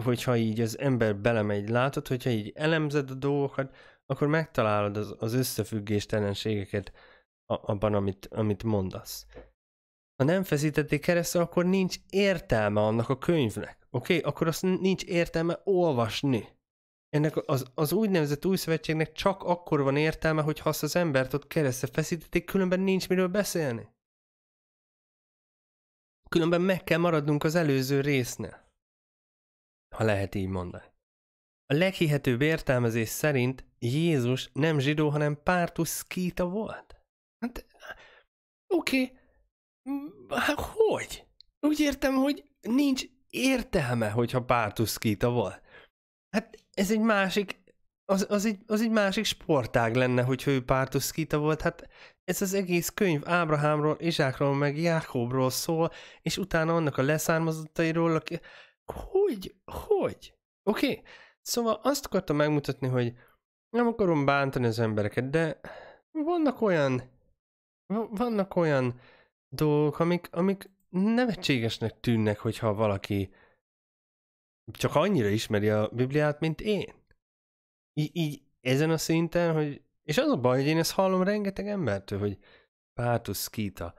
hogyha így az ember belemegy, látod, hogyha így elemzed a dolgokat, akkor megtalálod az, az összefüggéstelenségeket abban, amit, amit mondasz. Ha nem feszítették keresztül, akkor nincs értelme annak a könyvnek, oké? Okay? Akkor azt nincs értelme olvasni. Ennek az, az úgynevezett új szövetségnek csak akkor van értelme, hogy ha azt az embert ott keresztül feszítették, különben nincs miről beszélni különben meg kell maradnunk az előző résznél. Ha lehet így mondani. A leghihetőbb értelmezés szerint Jézus nem zsidó, hanem pártus szkíta volt. Hát, oké, okay. hát hogy? Úgy értem, hogy nincs értelme, hogyha pártus szkíta volt. Hát ez egy másik, az, az, egy, az egy másik sportág lenne, hogyha ő pártus szkíta volt, hát ez az egész könyv Ábrahámról, Izsákról, meg Jákobról szól, és utána annak a leszármazottairól, aki... Hogy? Hogy? Oké? Okay. Szóval azt akartam megmutatni, hogy nem akarom bántani az embereket, de vannak olyan vannak olyan dolgok, amik, amik nevetségesnek tűnnek, hogyha valaki csak annyira ismeri a Bibliát, mint én. Így, így ezen a szinten, hogy és az a baj, hogy én ezt hallom rengeteg embertől, hogy pátos, szkíta.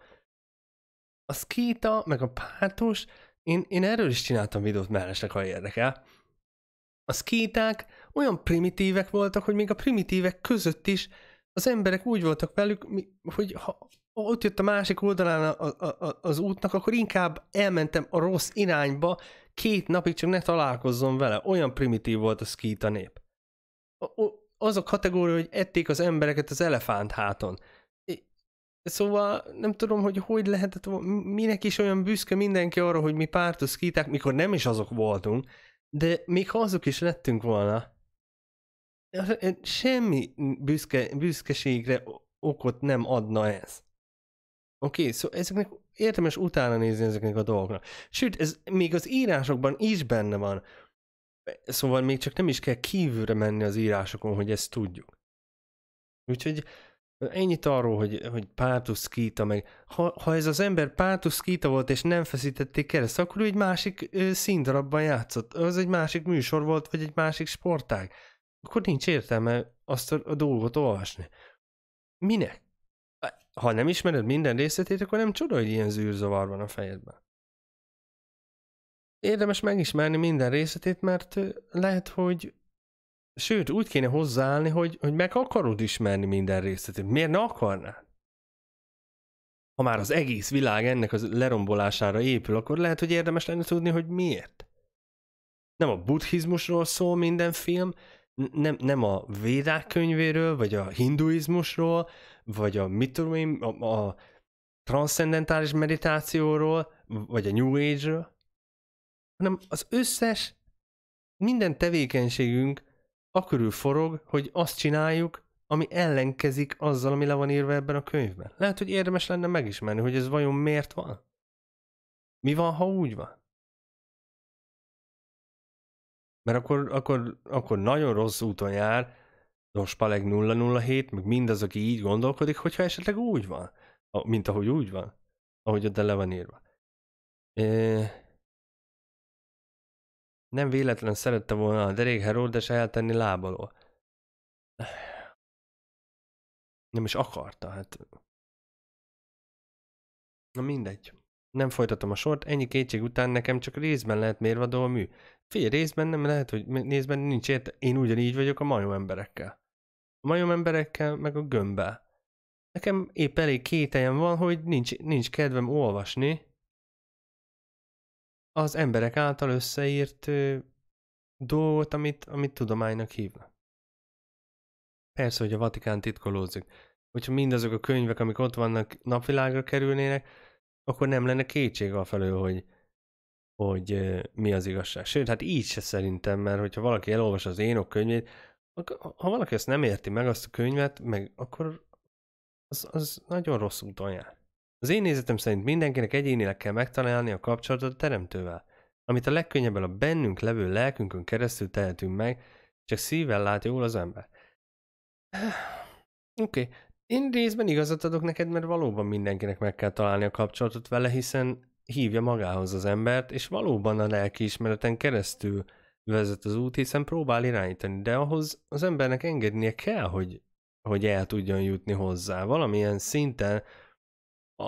A szkíta, meg a pátos, én, én erről is csináltam videót mellesnek, ha érdekel. A szkíták olyan primitívek voltak, hogy még a primitívek között is az emberek úgy voltak velük, hogy ha ott jött a másik oldalán a, a, a, az útnak, akkor inkább elmentem a rossz irányba, két napig csak ne találkozzon vele. Olyan primitív volt a szkíta nép az a kategória, hogy ették az embereket az elefánt háton. Szóval nem tudom, hogy hogy lehetett, minek is olyan büszke mindenki arra, hogy mi pártos kiták, mikor nem is azok voltunk, de még ha azok is lettünk volna, semmi büszke, büszkeségre okot nem adna ez. Oké, okay, szóval ezeknek érdemes utána nézni ezeknek a dolgoknak. Sőt, ez még az írásokban is benne van, Szóval még csak nem is kell kívülre menni az írásokon, hogy ezt tudjuk. Úgyhogy ennyit arról, hogy, hogy Pátusz Kíta meg. Ha, ha ez az ember Pátusz Kíta volt, és nem feszítették keresztül, akkor ő egy másik ö, színdarabban játszott. Az egy másik műsor volt, vagy egy másik sportág. Akkor nincs értelme azt a, a dolgot olvasni. Minek? Ha nem ismered minden részletét, akkor nem csoda, hogy ilyen zűrzavar van a fejedben érdemes megismerni minden részletét, mert lehet, hogy sőt, úgy kéne hozzáállni, hogy, hogy meg akarod ismerni minden részletét. Miért ne akarnál? Ha már az egész világ ennek az lerombolására épül, akkor lehet, hogy érdemes lenne tudni, hogy miért. Nem a buddhizmusról szól minden film, nem, nem a védák könyvéről, vagy a hinduizmusról, vagy a mit tudom én, a, a transzendentális meditációról, vagy a New Age-ről hanem az összes, minden tevékenységünk akörül forog, hogy azt csináljuk, ami ellenkezik azzal, ami le van írva ebben a könyvben. Lehet, hogy érdemes lenne megismerni, hogy ez vajon miért van. Mi van, ha úgy van? Mert akkor, akkor, akkor nagyon rossz úton jár Dospaleg 007, meg mindaz, aki így gondolkodik, hogyha esetleg úgy van, mint ahogy úgy van, ahogy ott le van írva. Nem véletlen szerette volna a derék Herodes eltenni lábaló. Nem is akarta, hát... Na mindegy. Nem folytatom a sort, ennyi kétség után nekem csak részben lehet mérvadó a mű. Fél részben nem lehet, hogy részben nincs érte, én ugyanígy vagyok a majom emberekkel. A majom emberekkel, meg a gömbbel. Nekem épp elég kételjem van, hogy nincs, nincs kedvem olvasni, az emberek által összeírt dolgot, amit, amit tudománynak hívnak. Persze, hogy a Vatikán titkolózik. Hogyha mindazok a könyvek, amik ott vannak, napvilágra kerülnének, akkor nem lenne kétség a felől, hogy, hogy mi az igazság. Sőt, hát így se szerintem, mert hogyha valaki elolvas az Énok könyvét, ha valaki ezt nem érti meg, azt a könyvet, meg akkor az, az nagyon rossz úton jár. Az én nézetem szerint mindenkinek egyénileg kell megtalálni a kapcsolatot a teremtővel, amit a legkönnyebben a bennünk levő lelkünkön keresztül tehetünk meg, csak szívvel lát jól az ember. *sighs* Oké, okay. én részben igazat adok neked, mert valóban mindenkinek meg kell találni a kapcsolatot vele, hiszen hívja magához az embert, és valóban a lelki ismereten keresztül vezet az út, hiszen próbál irányítani, de ahhoz az embernek engednie kell, hogy, hogy el tudjon jutni hozzá. Valamilyen szinten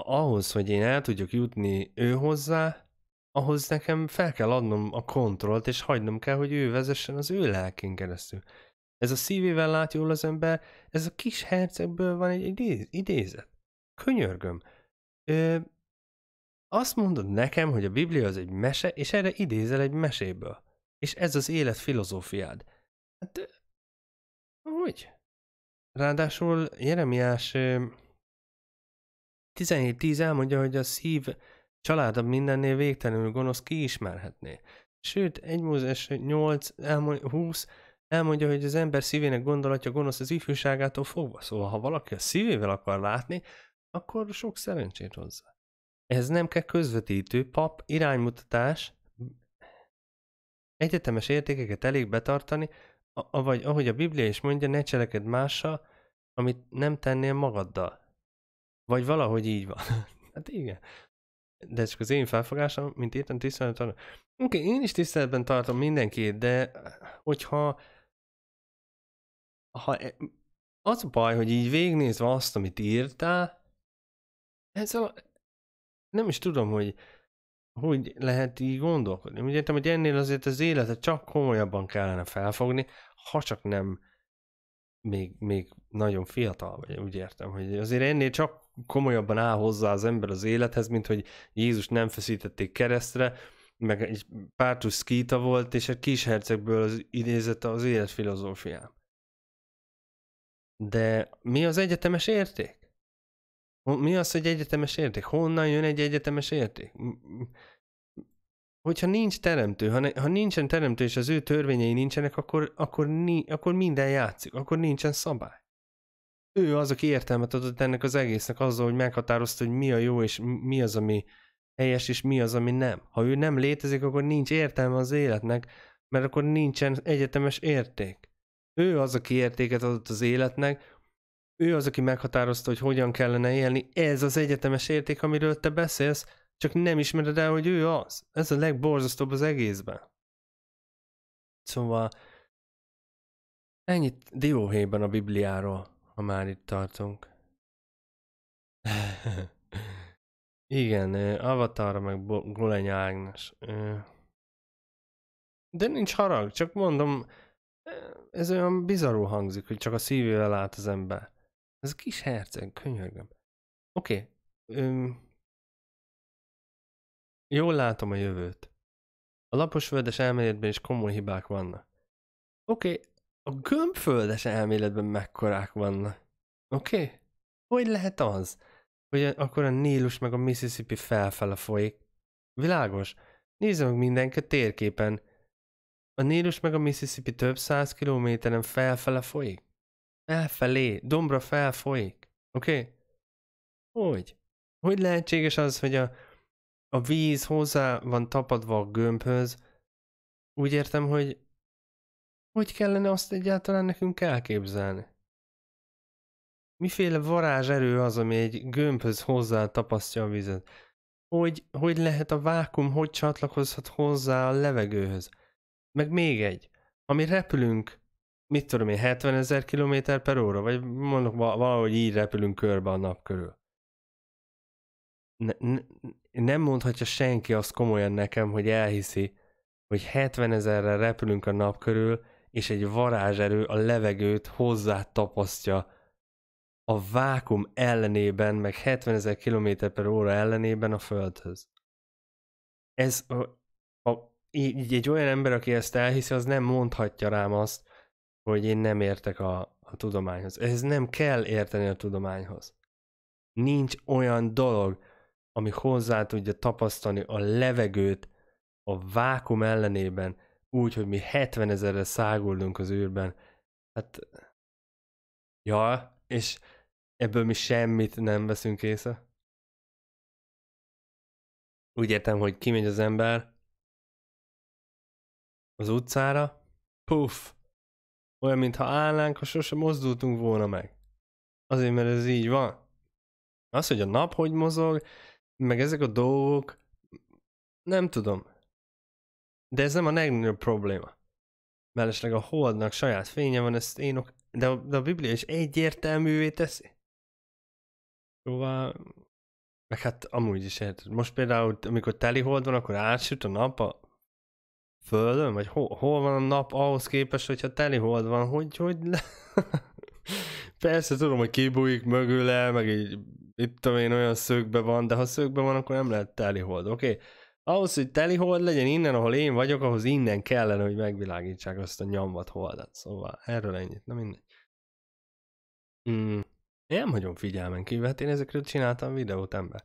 ahhoz, hogy én el tudjuk jutni ő hozzá, ahhoz nekem fel kell adnom a kontrollt, és hagynom kell, hogy ő vezessen az ő lelkén keresztül. Ez a szívével lát jól az ember, ez a kis hercegből van egy idéz, idézet. Könyörgöm. Ö, azt mondod nekem, hogy a Biblia az egy mese, és erre idézel egy meséből. És ez az élet filozófiád. Hát, hogy? Ráadásul Jeremiás 17.10 elmondja, hogy a szív családom mindennél végtelenül gonosz kiismerhetné. Sőt, 1 Mózes 8, Elmond, 20 elmondja, hogy az ember szívének gondolatja gonosz az ifjúságától fogva, szóval ha valaki a szívével akar látni, akkor sok szerencsét hozzá. Ez nem kell közvetítő, pap, iránymutatás, egyetemes értékeket elég betartani, vagy ahogy a Biblia is mondja, ne cseleked mással, amit nem tennél magaddal. Vagy valahogy így van. *laughs* Hát igen. De csak az én felfogásom, mint éppen tiszteletben tartom. Oké, okay, én is tiszteletben tartom mindenkit, de eh, hogyha ha e, az a baj, hogy így végnézve azt, amit írtál, ez a, nem is tudom, hogy hogy lehet így gondolkodni. Úgy értem, hogy ennél azért az életet csak komolyabban kellene felfogni, ha csak nem még, még nagyon fiatal vagy, úgy értem, hogy azért ennél csak komolyabban áll hozzá az ember az élethez, mint hogy Jézus nem feszítették keresztre, meg egy pártus szkíta volt, és egy kis hercegből az idézete az élet filozófiám. De mi az egyetemes érték? Mi az, hogy egyetemes érték? Honnan jön egy egyetemes érték? Hogyha nincs teremtő, ha, ne, ha nincsen teremtő, és az ő törvényei nincsenek, akkor, akkor, ni, akkor minden játszik, akkor nincsen szabály ő az, aki értelmet adott ennek az egésznek azzal, hogy meghatározta, hogy mi a jó, és mi az, ami helyes, és mi az, ami nem. Ha ő nem létezik, akkor nincs értelme az életnek, mert akkor nincsen egyetemes érték. Ő az, aki értéket adott az életnek, ő az, aki meghatározta, hogy hogyan kellene élni, ez az egyetemes érték, amiről te beszélsz, csak nem ismered el, hogy ő az. Ez a legborzasztóbb az egészben. Szóval ennyit dióhéjban a Bibliáról ha már itt tartunk. *laughs* Igen, Avatarra meg Goleny Ágnes. De nincs harag, csak mondom, ez olyan bizarú hangzik, hogy csak a szívével lát az ember. Ez a kis herceg, könyörgöm. Oké. Okay. Jól látom a jövőt. A laposföldes elméletben is komoly hibák vannak. Oké, okay, a gömbföldes elméletben mekkorák vannak. Oké? Okay? Hogy lehet az, hogy akkor a Nílus meg a Mississippi felfele folyik? Világos? Nézzem meg mindenki a térképen. A Nílus meg a Mississippi több száz kilométeren felfele folyik? Felfelé, dombra felfolyik. Oké? Okay? Hogy? Hogy lehetséges az, hogy a, a víz hozzá van tapadva a gömbhöz? Úgy értem, hogy hogy kellene azt egyáltalán nekünk elképzelni? Miféle varázserő az, ami egy gömbhöz hozzá tapasztja a vizet? Hogy, hogy lehet a vákum, hogy csatlakozhat hozzá a levegőhöz? Meg még egy, ami repülünk, mit tudom én, 70 ezer km per óra, vagy mondok valahogy így repülünk körbe a nap körül. Ne, ne, nem mondhatja senki azt komolyan nekem, hogy elhiszi, hogy 70 ezerre repülünk a nap körül, és egy varázserő a levegőt hozzá tapasztja a vákum ellenében, meg 70 ezer km per óra ellenében a földhöz. Ez a, a, így egy olyan ember, aki ezt elhiszi, az nem mondhatja rám azt, hogy én nem értek a, a tudományhoz. Ez nem kell érteni a tudományhoz. Nincs olyan dolog, ami hozzá tudja tapasztani a levegőt a vákum ellenében, úgy, hogy mi 70 ezerre száguldunk az űrben. Hát, ja, és ebből mi semmit nem veszünk észre. Úgy értem, hogy kimegy az ember az utcára, puff, olyan, mintha állnánk, ha sose mozdultunk volna meg. Azért, mert ez így van. Az, hogy a nap hogy mozog, meg ezek a dolgok, nem tudom. De ez nem a legnagyobb probléma. Mellesleg a holdnak saját fénye van, ezt én ok... de, a, de a Biblia is egyértelművé teszi. Szóval, meg hát amúgy is érted. Most például, amikor teli hold van, akkor átsüt a nap a földön, vagy hol, hol van a nap ahhoz képest, hogyha teli hold van, hogy, hogy le... *laughs* Persze tudom, hogy kibújik mögül el, meg így, itt tudom én, olyan szögbe van, de ha szögbe van, akkor nem lehet teli hold, oké? Okay? Ahhoz, hogy teli hold legyen innen, ahol én vagyok, ahhoz innen kellene, hogy megvilágítsák azt a nyomvat holdat. Szóval erről ennyit, na mindegy. Mm. Én nem hagyom figyelmen kívül, hát én ezekről csináltam videót, ember.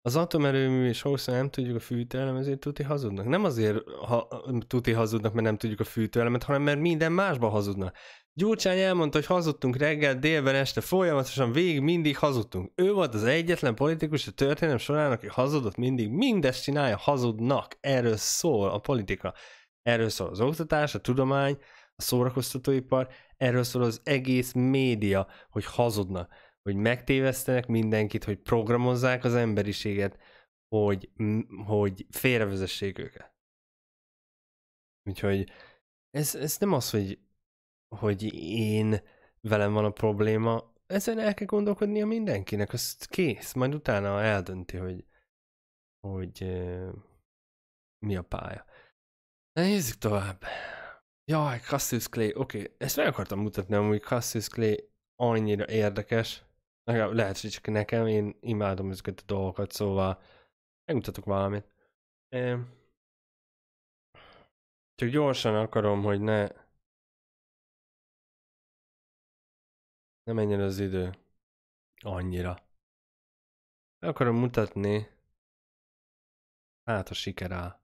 Az atomerőmű és hosszú nem tudjuk a fűtőelemet, ezért tuti hazudnak. Nem azért ha, tuti hazudnak, mert nem tudjuk a fűtőelemet, hanem mert minden másba hazudnak. Gyurcsány elmondta, hogy hazudtunk reggel, délben, este, folyamatosan végig mindig hazudtunk. Ő volt az egyetlen politikus a történelem során, aki hazudott mindig, mindezt csinálja, hazudnak. Erről szól a politika. Erről szól az oktatás, a tudomány, a szórakoztatóipar, erről szól az egész média, hogy hazudnak, hogy megtévesztenek mindenkit, hogy programozzák az emberiséget, hogy, hogy félrevezessék őket. Úgyhogy ez, ez nem az, hogy hogy én velem van a probléma, ezen el kell gondolkodnia mindenkinek, az kész, majd utána eldönti, hogy, hogy mi a pálya. Na nézzük tovább. Jaj, Cassius Clay, oké, okay. ezt meg akartam mutatni, amúgy Cassius Clay annyira érdekes, lehet, hogy csak nekem, én imádom ezeket a dolgokat, szóval megmutatok valamit. Csak gyorsan akarom, hogy ne Nem menjen az idő. Annyira. El akarom mutatni. Hát a siker áll.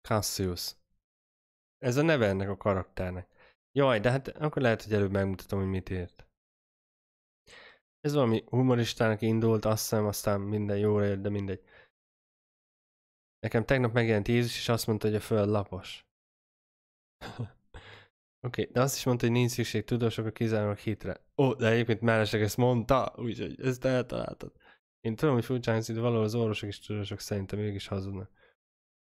Cassius. Ez a neve ennek a karakternek. Jaj, de hát akkor lehet, hogy előbb megmutatom, hogy mit ért. Ez valami humoristának indult, azt hiszem, aztán minden jóra jött, de mindegy. Nekem tegnap megjelent Jézus, és azt mondta, hogy a föld lapos. *laughs* Oké, okay, de azt is mondta, hogy nincs szükség a kizárólag hitre. Ó, de egyébként mellesleg ezt mondta, úgyhogy ezt eltaláltad. Én tudom, hogy furcsa hangzik, de valahol az orvosok és tudósok szerintem mégis hazudnak.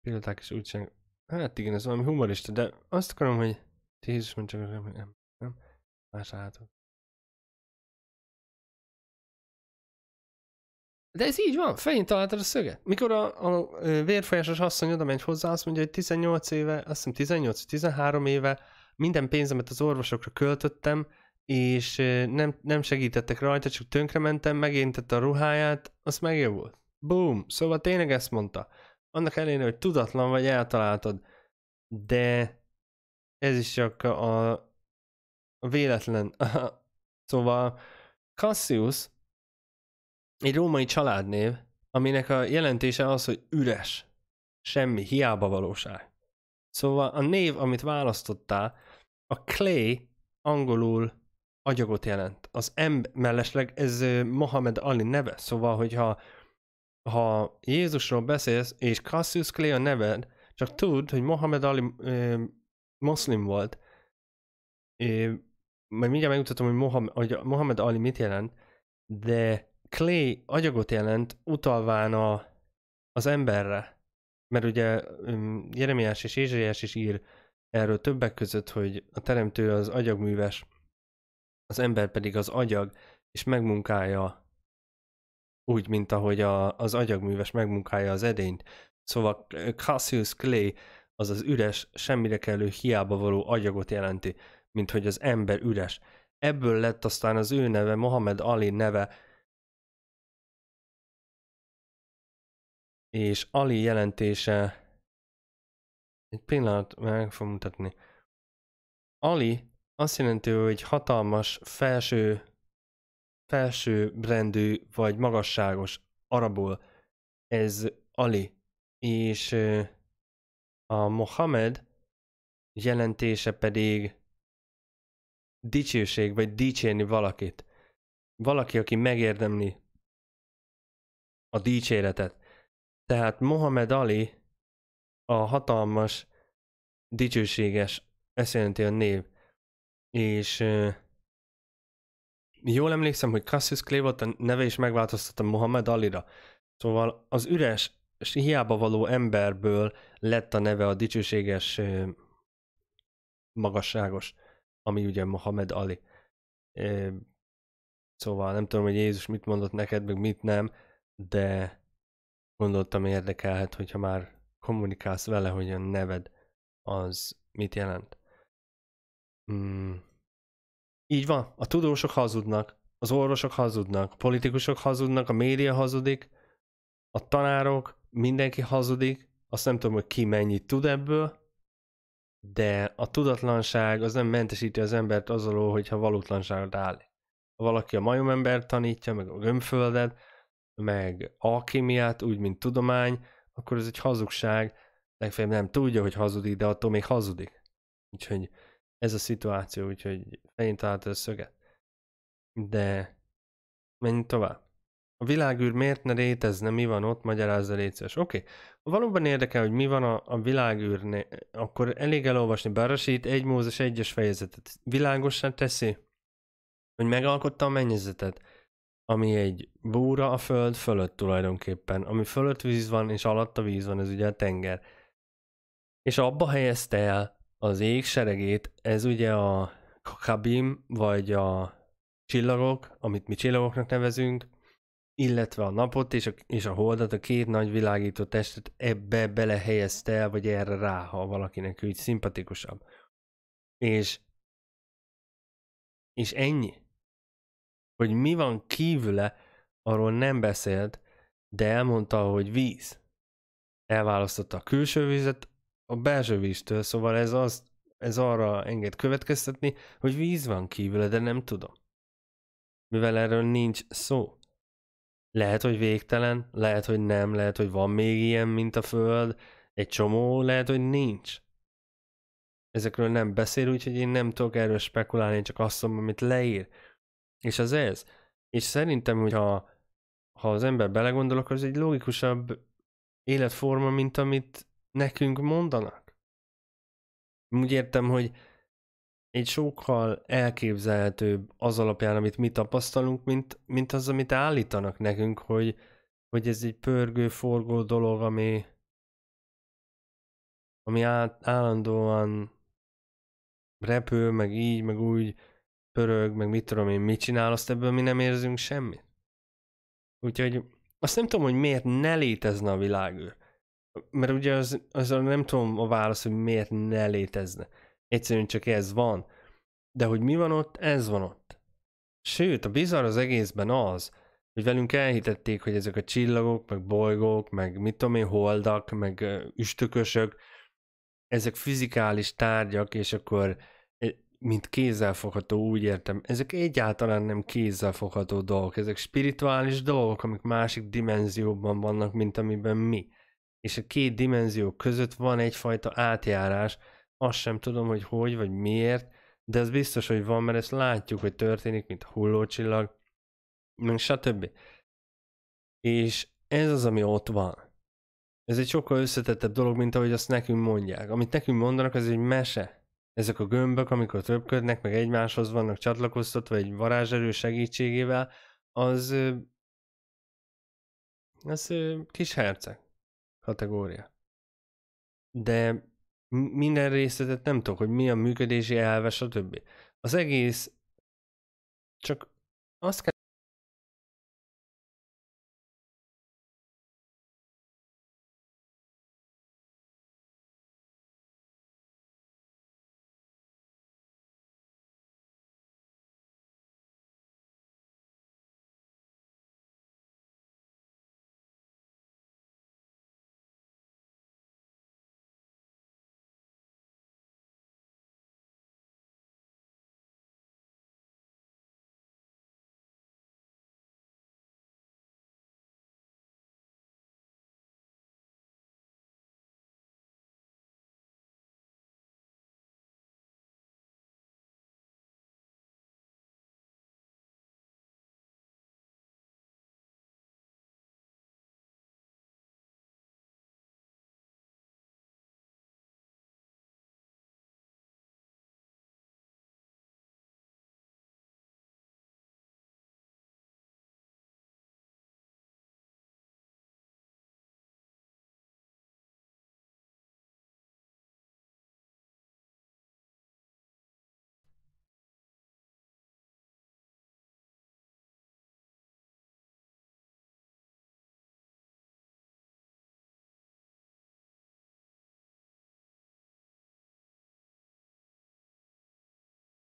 Pilóták is úgysem. Hát igen, ez valami humorista, de azt akarom, hogy... Jézus, mond csak, nem, nem, nem. Más látok. De ez így van, fején találtad a szöget. Mikor a, a, a vérfolyásos asszony oda megy hozzá, azt mondja, hogy 18 éve, azt hiszem 18-13 éve minden pénzemet az orvosokra költöttem, és nem, nem segítettek rajta, csak tönkrementem, megintett a ruháját, az megjavult. Boom! Szóval tényleg ezt mondta. Annak ellenére, hogy tudatlan vagy, eltaláltad. De ez is csak a, a véletlen. *laughs* szóval Cassius egy római családnév, aminek a jelentése az, hogy üres. Semmi, hiába valóság. Szóval a név, amit választottál, a clay angolul agyagot jelent. Az M mellesleg ez Mohamed Ali neve, szóval, hogyha ha Jézusról beszélsz, és Cassius Clay a neved, csak tudd, hogy Mohamed Ali eh, muszlim volt. Eh, majd mindjárt megmutatom, hogy Mohamed, Ali mit jelent, de Clay agyagot jelent, utalván a, az emberre. Mert ugye Jeremias Jeremiás és Ézsaiás is ír Erről többek között, hogy a teremtő az agyagműves, az ember pedig az agyag, és megmunkálja úgy, mint ahogy a, az agyagműves megmunkálja az edényt. Szóval Cassius Clay az az üres, semmire kellő hiába való agyagot jelenti, mint hogy az ember üres. Ebből lett aztán az ő neve, Mohamed Ali neve, és Ali jelentése egy pillanat, meg fogom mutatni. Ali azt jelenti, hogy hatalmas, felső, felső rendű vagy magasságos arabul. Ez Ali. És a Mohamed jelentése pedig dicsőség, vagy dicsérni valakit. Valaki, aki megérdemli a dicséretet. Tehát Mohamed Ali a hatalmas, dicsőséges, ezt jelenti a név. És uh, jól emlékszem, hogy Cassius Clay volt a neve, és megváltoztatta Mohamed Alira. Szóval az üres és hiába való emberből lett a neve a dicsőséges uh, magasságos, ami ugye Mohamed Ali. Uh, szóval nem tudom, hogy Jézus mit mondott neked, meg mit nem, de gondoltam érdekelhet, hogyha már kommunikálsz vele, hogy a neved az mit jelent. Mm. Így van, a tudósok hazudnak, az orvosok hazudnak, a politikusok hazudnak, a média hazudik, a tanárok, mindenki hazudik, azt nem tudom, hogy ki mennyit tud ebből, de a tudatlanság az nem mentesíti az embert az alól, hogyha valótlanságot áll. Ha valaki a majomembert tanítja, meg a gömbföldet, meg alkimiát, úgy, mint tudomány, akkor ez egy hazugság, legfeljebb nem tudja, hogy hazudik, de attól még hazudik. Úgyhogy ez a szituáció, úgyhogy fején találta a szöget. De menjünk tovább. A világűr miért ne létezne, mi van ott, magyarázza létszős. Oké, okay. ha valóban érdekel, hogy mi van a, a világűrnél, akkor elég elolvasni Barasit, egy Mózes egyes fejezetet. Világosan teszi, hogy megalkotta a mennyezetet, ami egy búra a föld fölött tulajdonképpen. Ami fölött víz van, és alatt a víz van, ez ugye a tenger. És abba helyezte el az ég seregét, ez ugye a kabim, vagy a csillagok, amit mi csillagoknak nevezünk, illetve a napot és a, és a holdat, a két nagy világító testet ebbe belehelyezte el, vagy erre rá, ha valakinek úgy szimpatikusabb. És és ennyi hogy mi van kívüle, arról nem beszélt, de elmondta, hogy víz. Elválasztotta a külső vizet a belső víztől, szóval ez, az, ez arra enged következtetni, hogy víz van kívüle, de nem tudom. Mivel erről nincs szó. Lehet, hogy végtelen, lehet, hogy nem, lehet, hogy van még ilyen, mint a Föld, egy csomó, lehet, hogy nincs. Ezekről nem beszél, úgyhogy én nem tudok erről spekulálni, én csak azt mondom, amit leír. És az ez. És szerintem, hogyha ha az ember belegondolok, az egy logikusabb életforma, mint amit nekünk mondanak. Úgy értem, hogy egy sokkal elképzelhetőbb az alapján, amit mi tapasztalunk, mint, mint az, amit állítanak nekünk, hogy, hogy ez egy pörgő, forgó dolog, ami, ami állandóan repül, meg így, meg úgy, pörög, meg mit tudom én, mit csinál, azt ebből mi nem érzünk semmit. Úgyhogy azt nem tudom, hogy miért ne létezne a világűr. Mert ugye az, az nem tudom a válasz, hogy miért ne létezne. Egyszerűen csak ez van. De hogy mi van ott, ez van ott. Sőt, a bizarr az egészben az, hogy velünk elhitették, hogy ezek a csillagok, meg bolygók, meg mit tudom én, holdak, meg üstökösök, ezek fizikális tárgyak, és akkor mint kézzelfogható, úgy értem. Ezek egyáltalán nem kézzelfogható dolgok, ezek spirituális dolgok, amik másik dimenzióban vannak, mint amiben mi. És a két dimenzió között van egyfajta átjárás, azt sem tudom, hogy hogy vagy miért, de ez biztos, hogy van, mert ezt látjuk, hogy történik, mint a hullócsillag, meg stb. És ez az, ami ott van. Ez egy sokkal összetettebb dolog, mint ahogy azt nekünk mondják. Amit nekünk mondanak, az egy mese ezek a gömbök, amikor röpködnek, meg egymáshoz vannak csatlakoztatva egy varázserő segítségével, az az kis herceg kategória. De minden részletet nem tudok, hogy mi a működési elve, stb. Az egész csak azt kell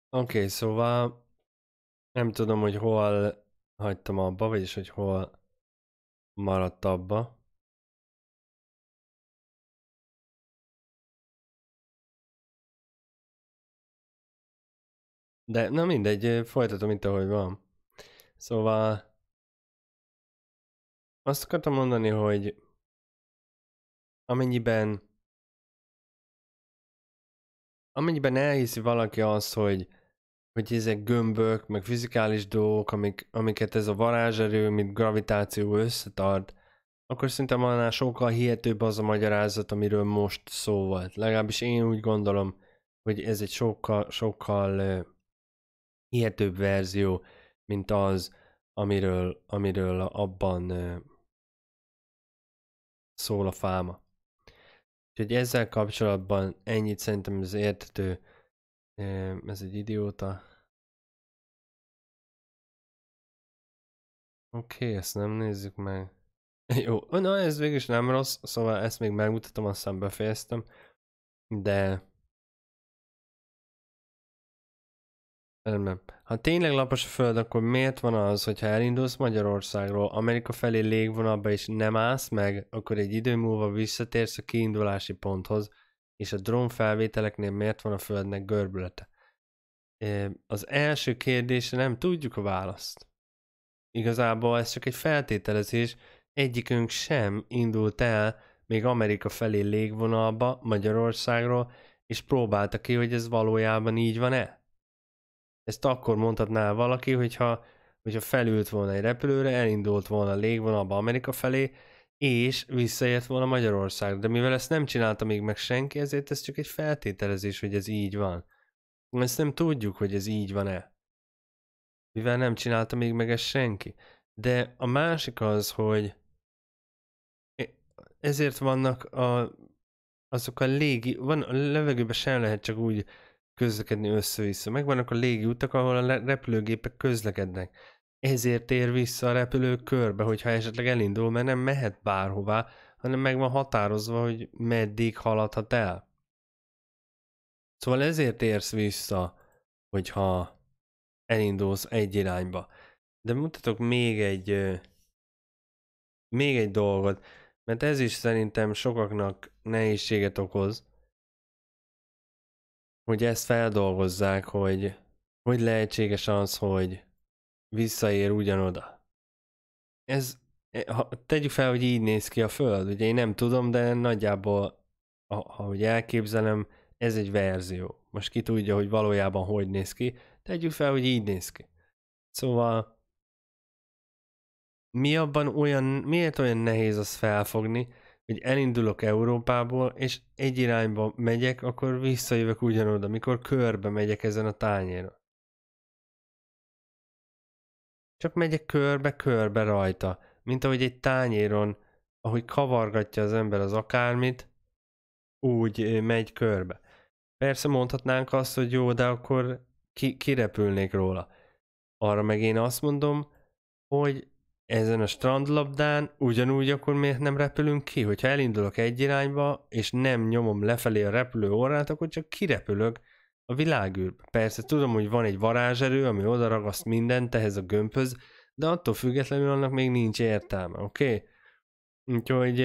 Oké, okay, szóval nem tudom, hogy hol hagytam abba, vagyis hogy hol maradt abba. De na mindegy, folytatom itt, ahogy van. Szóval azt akartam mondani, hogy amennyiben amennyiben elhiszi valaki azt, hogy hogy ezek gömbök, meg fizikális dolgok, amik, amiket ez a varázserő, mint gravitáció összetart, akkor szerintem annál sokkal hihetőbb az a magyarázat, amiről most szó volt. Legalábbis én úgy gondolom, hogy ez egy sokkal, sokkal uh, hihetőbb verzió, mint az, amiről, amiről abban uh, szól a fáma. Úgyhogy ezzel kapcsolatban ennyit szerintem az értető ez egy idióta. Oké, okay, ezt nem nézzük meg. *laughs* Jó, na ez végül is nem rossz, szóval ezt még megmutatom, aztán befejeztem. De... Nem. Ha tényleg lapos a föld, akkor miért van az, hogyha elindulsz Magyarországról, Amerika felé légvonalba és nem állsz meg, akkor egy idő múlva visszatérsz a kiindulási ponthoz, és a drón felvételeknél miért van a Földnek görbülete? Az első kérdésre nem tudjuk a választ. Igazából ez csak egy feltételezés, egyikünk sem indult el még Amerika felé légvonalba Magyarországról, és próbálta ki, hogy ez valójában így van-e. Ezt akkor mondhatná valaki, hogyha, hogyha felült volna egy repülőre, elindult volna a légvonalba Amerika felé, és visszaért volna Magyarország. De mivel ezt nem csinálta még meg senki, ezért ez csak egy feltételezés, hogy ez így van. Ezt nem tudjuk, hogy ez így van-e. Mivel nem csinálta még meg ezt senki. De a másik az, hogy e, ezért vannak a, azok a légi, van a levegőben sem lehet csak úgy közlekedni össze-vissza. vannak a légi utak, ahol a repülőgépek közlekednek ezért tér vissza a repülő körbe, hogyha esetleg elindul, mert nem mehet bárhová, hanem meg van határozva, hogy meddig haladhat el. Szóval ezért érsz vissza, hogyha elindulsz egy irányba. De mutatok még egy még egy dolgot, mert ez is szerintem sokaknak nehézséget okoz, hogy ezt feldolgozzák, hogy hogy lehetséges az, hogy visszaér ugyanoda. Ez, e, ha, tegyük fel, hogy így néz ki a Föld, ugye én nem tudom, de nagyjából, ahogy elképzelem, ez egy verzió. Most ki tudja, hogy valójában hogy néz ki, tegyük fel, hogy így néz ki. Szóval mi abban olyan, miért olyan nehéz azt felfogni, hogy elindulok Európából, és egy irányba megyek, akkor visszajövök ugyanoda, mikor körbe megyek ezen a tányéron. Csak megyek körbe-körbe rajta, mint ahogy egy tányéron, ahogy kavargatja az ember az akármit, úgy megy körbe. Persze mondhatnánk azt, hogy jó, de akkor ki, kirepülnék róla. Arra meg én azt mondom, hogy ezen a strandlabdán ugyanúgy akkor miért nem repülünk ki? Hogyha elindulok egy irányba, és nem nyomom lefelé a repülő orrát, akkor csak kirepülök, a világűr. Persze tudom, hogy van egy varázserő, ami odaragaszt mindent ehhez a gömbhöz, de attól függetlenül annak még nincs értelme, oké? Okay? Úgyhogy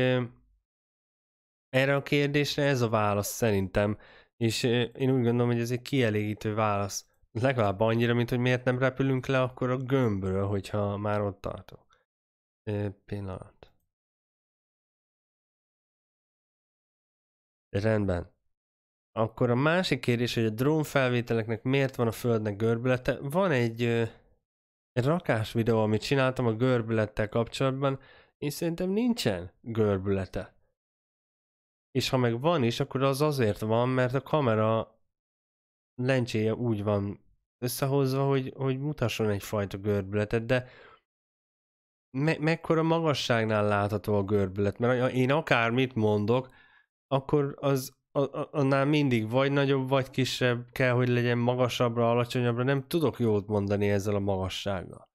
erre a kérdésre ez a válasz szerintem, és én úgy gondolom, hogy ez egy kielégítő válasz. Legalább annyira, mint hogy miért nem repülünk le akkor a gömbről, hogyha már ott tartunk. Pillanat. Rendben. Akkor a másik kérdés, hogy a drónfelvételeknek miért van a földnek görbülete. Van egy, egy rakás videó, amit csináltam a görbülettel kapcsolatban, és szerintem nincsen görbülete. És ha meg van is, akkor az azért van, mert a kamera lencséje úgy van összehozva, hogy, hogy mutasson egyfajta görbületet, de me- mekkora magasságnál látható a görbület, mert én akármit mondok, akkor az annál mindig vagy nagyobb, vagy kisebb, kell, hogy legyen magasabbra, alacsonyabbra, nem tudok jót mondani ezzel a magassággal.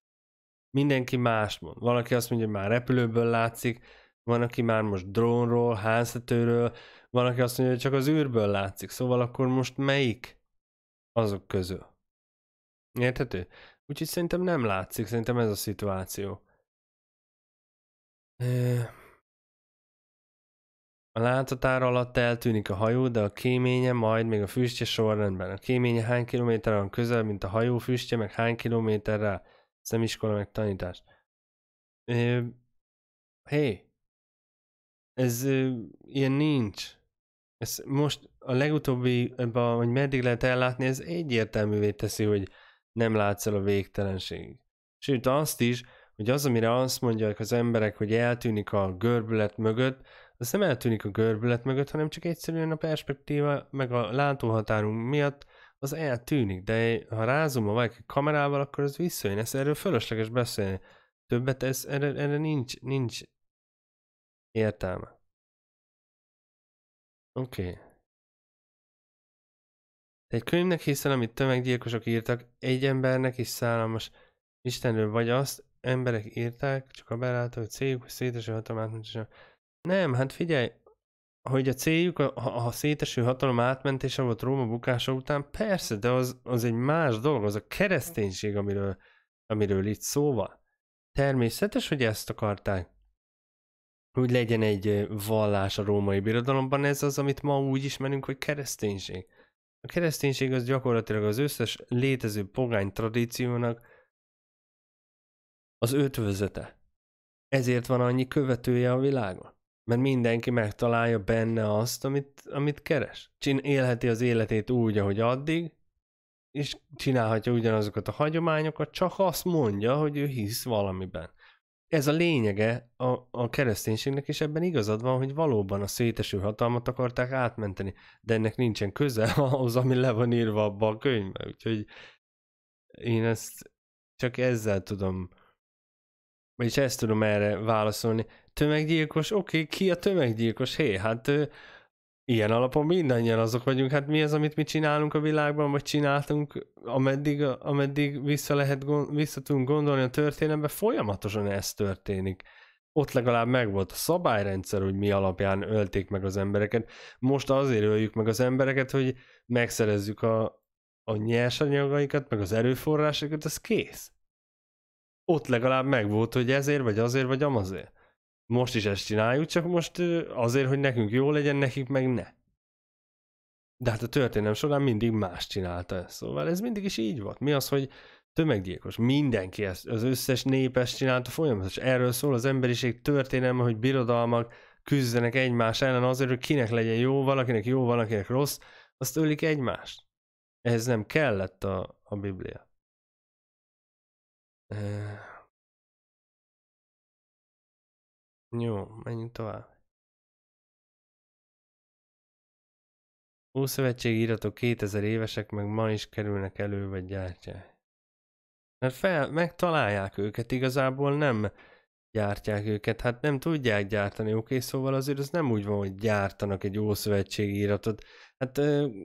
Mindenki más mond. Van, aki azt mondja, hogy már repülőből látszik, van, aki már most drónról, háztetőről, van, aki azt mondja, hogy csak az űrből látszik. Szóval akkor most melyik azok közül? Érthető? Úgyhogy szerintem nem látszik, szerintem ez a szituáció. A láthatár alatt eltűnik a hajó, de a kéménye, majd még a füstje sorrendben. A kéménye hány kilométerre van közel, mint a hajó füstje, meg hány kilométerre szemiskola, meg tanítás. Hé, hey, ez ö, ilyen nincs. Ez most a legutóbbi, ebben, hogy meddig lehet ellátni, ez egyértelművé teszi, hogy nem látsz el a végtelenség. Sőt, azt is, hogy az, amire azt mondják az emberek, hogy eltűnik a görbület mögött, az nem eltűnik a görbület mögött, hanem csak egyszerűen a perspektíva, meg a látóhatárunk miatt az eltűnik, de ha rázom a valaki kamerával, akkor az visszajön. Ez erről fölösleges beszélni. Többet ez, erre, erre nincs, nincs értelme. Oké. Okay. Egy könyvnek hiszel, amit tömeggyilkosok írtak, egy embernek is szállalmas Istenről vagy azt, emberek írták, csak a beláta, hogy céljuk, hogy széteső hatalmát, nem, hát figyelj, hogy a céljuk a, a széteső hatalom átmentése volt Róma bukása után, persze, de az, az egy más dolog, az a kereszténység, amiről, amiről itt szó van. Természetes, hogy ezt akarták. Hogy legyen egy vallás a római birodalomban, ez az, amit ma úgy ismerünk, hogy kereszténység. A kereszténység az gyakorlatilag az összes létező pogány tradíciónak az ötvözete. Ezért van annyi követője a világon mert mindenki megtalálja benne azt, amit, amit keres. Csin, élheti az életét úgy, ahogy addig, és csinálhatja ugyanazokat a hagyományokat, csak azt mondja, hogy ő hisz valamiben. Ez a lényege a, a kereszténységnek, és ebben igazad van, hogy valóban a széteső hatalmat akarták átmenteni, de ennek nincsen köze *laughs* ahhoz, ami le van írva abban a könyvben. Úgyhogy én ezt csak ezzel tudom, vagyis ezt tudom erre válaszolni tömeggyilkos, oké, okay, ki a tömeggyilkos? Hé, hát ilyen alapon mindannyian azok vagyunk, hát mi az, amit mi csinálunk a világban, vagy csináltunk, ameddig, ameddig vissza, lehet, vissza tudunk gondolni a történelembe, folyamatosan ez történik. Ott legalább megvolt a szabályrendszer, hogy mi alapján ölték meg az embereket. Most azért öljük meg az embereket, hogy megszerezzük a, a nyersanyagaikat, meg az erőforrásokat, ez kész. Ott legalább megvolt, hogy ezért, vagy azért, vagy amazért most is ezt csináljuk, csak most azért, hogy nekünk jó legyen, nekik meg ne. De hát a történelem során mindig más csinálta ezt. Szóval ez mindig is így volt. Mi az, hogy tömeggyilkos. Mindenki ezt, az összes nép ezt csinálta folyamatosan. Erről szól az emberiség történelme, hogy birodalmak küzdenek egymás ellen azért, hogy kinek legyen jó, valakinek jó, valakinek rossz, azt ölik egymást. Ehhez nem kellett a, a Biblia. Jó, menjünk tovább. Ószövetségi iratok 2000 évesek meg ma is kerülnek elő, vagy gyártják. Mert fel, megtalálják őket, igazából nem gyártják őket, hát nem tudják gyártani, oké, okay? szóval azért az nem úgy van, hogy gyártanak egy ószövetségi iratot. Hát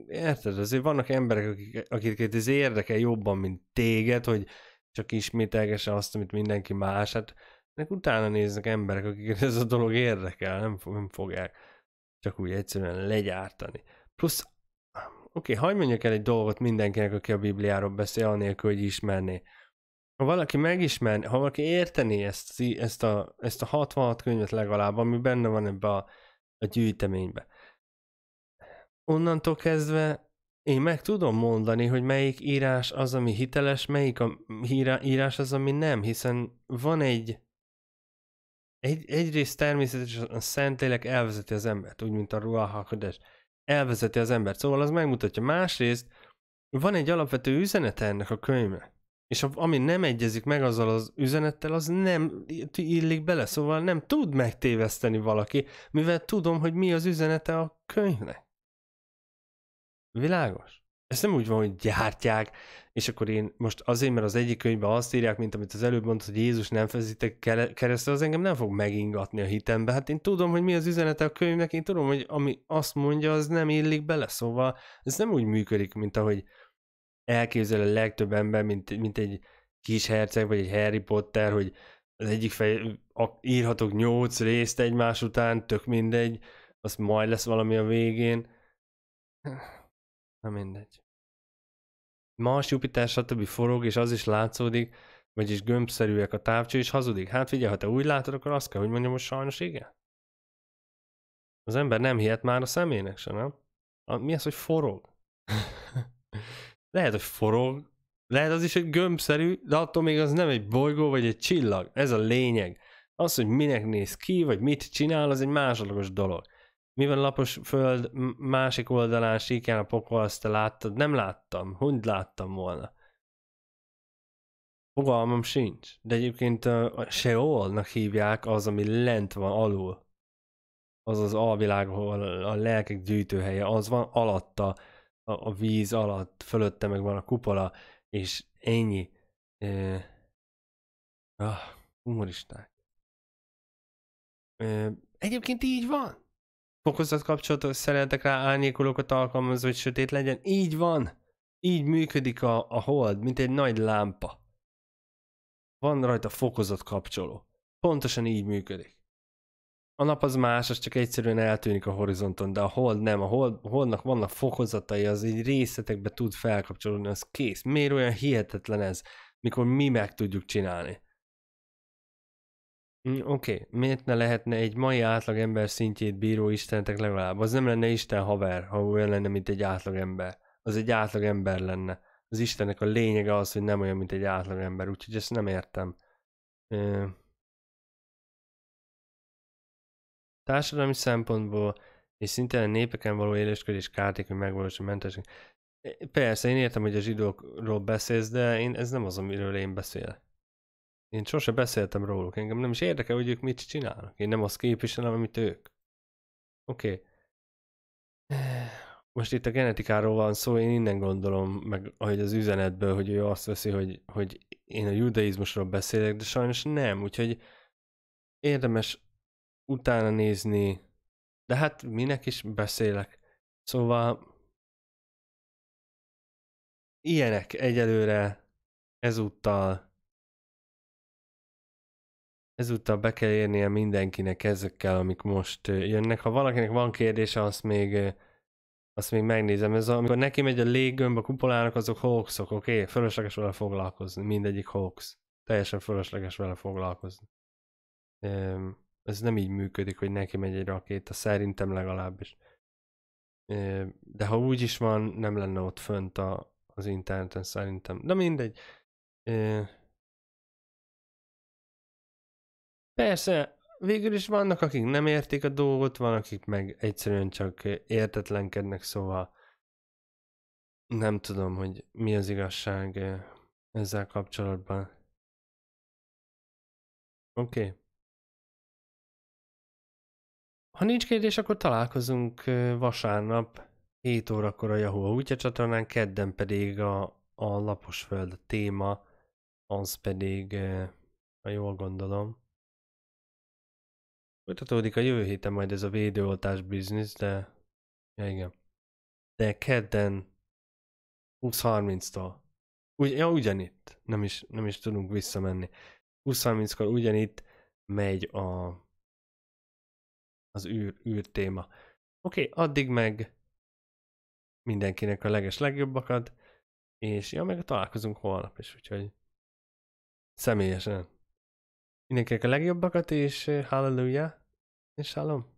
érted, azért vannak emberek, akik, akiket ez érdekel jobban, mint téged, hogy csak ismételgesse azt, amit mindenki más, hát Nek utána néznek emberek, akiket ez a dolog érdekel, nem, nem fogják csak úgy egyszerűen legyártani. Plusz, oké, okay, hagyd mondjak el egy dolgot mindenkinek, aki a Bibliáról beszél, anélkül, hogy ismerné. Ha valaki megismerné, ha valaki értené ezt, ezt, a, ezt a 66 könyvet legalább, ami benne van ebbe a, a gyűjteménybe, onnantól kezdve én meg tudom mondani, hogy melyik írás az, ami hiteles, melyik a, írás az, ami nem, hiszen van egy egy, egyrészt természetesen a Szentlélek elvezeti az embert, úgy, mint a Ruahakodes. Elvezeti az embert, szóval az megmutatja. Másrészt van egy alapvető üzenete ennek a könyvnek. És ami nem egyezik meg azzal az üzenettel, az nem illik bele, szóval nem tud megtéveszteni valaki, mivel tudom, hogy mi az üzenete a könyvnek. Világos? ez nem úgy van, hogy gyártják, és akkor én most azért, mert az egyik könyvben azt írják, mint amit az előbb mondtad, hogy Jézus nem fezítek keresztül az engem nem fog megingatni a hitembe. Hát én tudom, hogy mi az üzenete a könyvnek, én tudom, hogy ami azt mondja, az nem illik bele, szóval ez nem úgy működik, mint ahogy elképzel a legtöbb ember, mint, mint egy kis herceg, vagy egy Harry Potter, hogy az egyik fej, írhatok nyolc részt egymás után, tök mindegy, az majd lesz valami a végén. Na mindegy. Mars, Jupiter, stb. forog, és az is látszódik, vagyis gömbszerűek a távcső, és hazudik. Hát figyelj, ha te úgy látod, akkor azt kell, hogy mondjam, hogy sajnos igen. Az ember nem hihet már a szemének se, nem? A, mi az, hogy forog? *laughs* lehet, hogy forog, lehet az is, hogy gömbszerű, de attól még az nem egy bolygó vagy egy csillag. Ez a lényeg. Az, hogy minek néz ki, vagy mit csinál, az egy másodlagos dolog mivel lapos föld másik oldalán síkján a pokol, azt te láttad? Nem láttam. Hogy láttam volna? Fogalmam sincs. De egyébként uh, Seolnak hívják az, ami lent van alul. Az az alvilág, ahol a lelkek gyűjtőhelye, az van alatta, a, a víz alatt, fölötte meg van a kupola, és ennyi. Uh, ah, humoristák. Uh, egyébként így van. Fokozat kapcsolatot szereltek rá árnyékolókat alkalmazva, hogy sötét legyen. Így van! Így működik a, a hold, mint egy nagy lámpa. Van rajta fokozat kapcsoló. Pontosan így működik. A nap az más, az csak egyszerűen eltűnik a horizonton, de a hold nem. A, hold, a holdnak vannak fokozatai, az így részletekbe tud felkapcsolódni, az kész. Miért olyan hihetetlen ez, mikor mi meg tudjuk csinálni? Mm, oké, okay. miért ne lehetne egy mai átlagember szintjét bíró istentek legalább? Az nem lenne Isten haver, ha olyan lenne, mint egy átlagember. Az egy átlagember lenne. Az Istennek a lényege az, hogy nem olyan, mint egy átlagember, úgyhogy ezt nem értem. Ö... Társadalmi szempontból és szintén a népeken való élősködés kártékony megvalósul mentesség. Persze, én értem, hogy a zsidókról beszélsz, de én, ez nem az, amiről én beszélek. Én sose beszéltem róluk, engem nem is érdekel, hogy ők mit csinálnak. Én nem azt képviselem, amit ők. Oké. Okay. *sighs* Most itt a genetikáról van szó, én innen gondolom, meg ahogy az üzenetből, hogy ő azt veszi, hogy, hogy én a judaizmusról beszélek, de sajnos nem, úgyhogy érdemes utána nézni, de hát minek is beszélek. Szóval ilyenek egyelőre ezúttal ezúttal be kell érnie mindenkinek ezekkel, amik most jönnek. Ha valakinek van kérdése, azt még, azt még megnézem. Ez amikor neki megy a léggömb a kupolának, azok hoaxok, oké? Okay? Fölösleges vele foglalkozni, mindegyik hoax. Teljesen fölösleges vele foglalkozni. Ez nem így működik, hogy neki megy egy rakéta, szerintem legalábbis. De ha úgy is van, nem lenne ott fönt a, az interneten szerintem. De mindegy Persze, végül is vannak, akik nem értik a dolgot, van, akik meg egyszerűen csak értetlenkednek, szóval nem tudom, hogy mi az igazság eh, ezzel kapcsolatban. Oké. Okay. Ha nincs kérdés, akkor találkozunk eh, vasárnap 7 órakor a Yahoo útja csatornán, kedden pedig a, a laposföld téma, az pedig, eh, ha jól gondolom, Folytatódik a jövő héten majd ez a védőoltás biznisz, de ja, igen. De kedden 20-30-tól. Ugy, ja, ugyanitt. Nem is, nem is tudunk visszamenni. 20-30-kor ugyanitt megy a az űr, űr téma. Oké, okay, addig meg mindenkinek a leges legjobbakat, és ja, meg találkozunk holnap is, úgyhogy személyesen. Mindenkinek a legjobbakat, és eh, halleluja, és salom.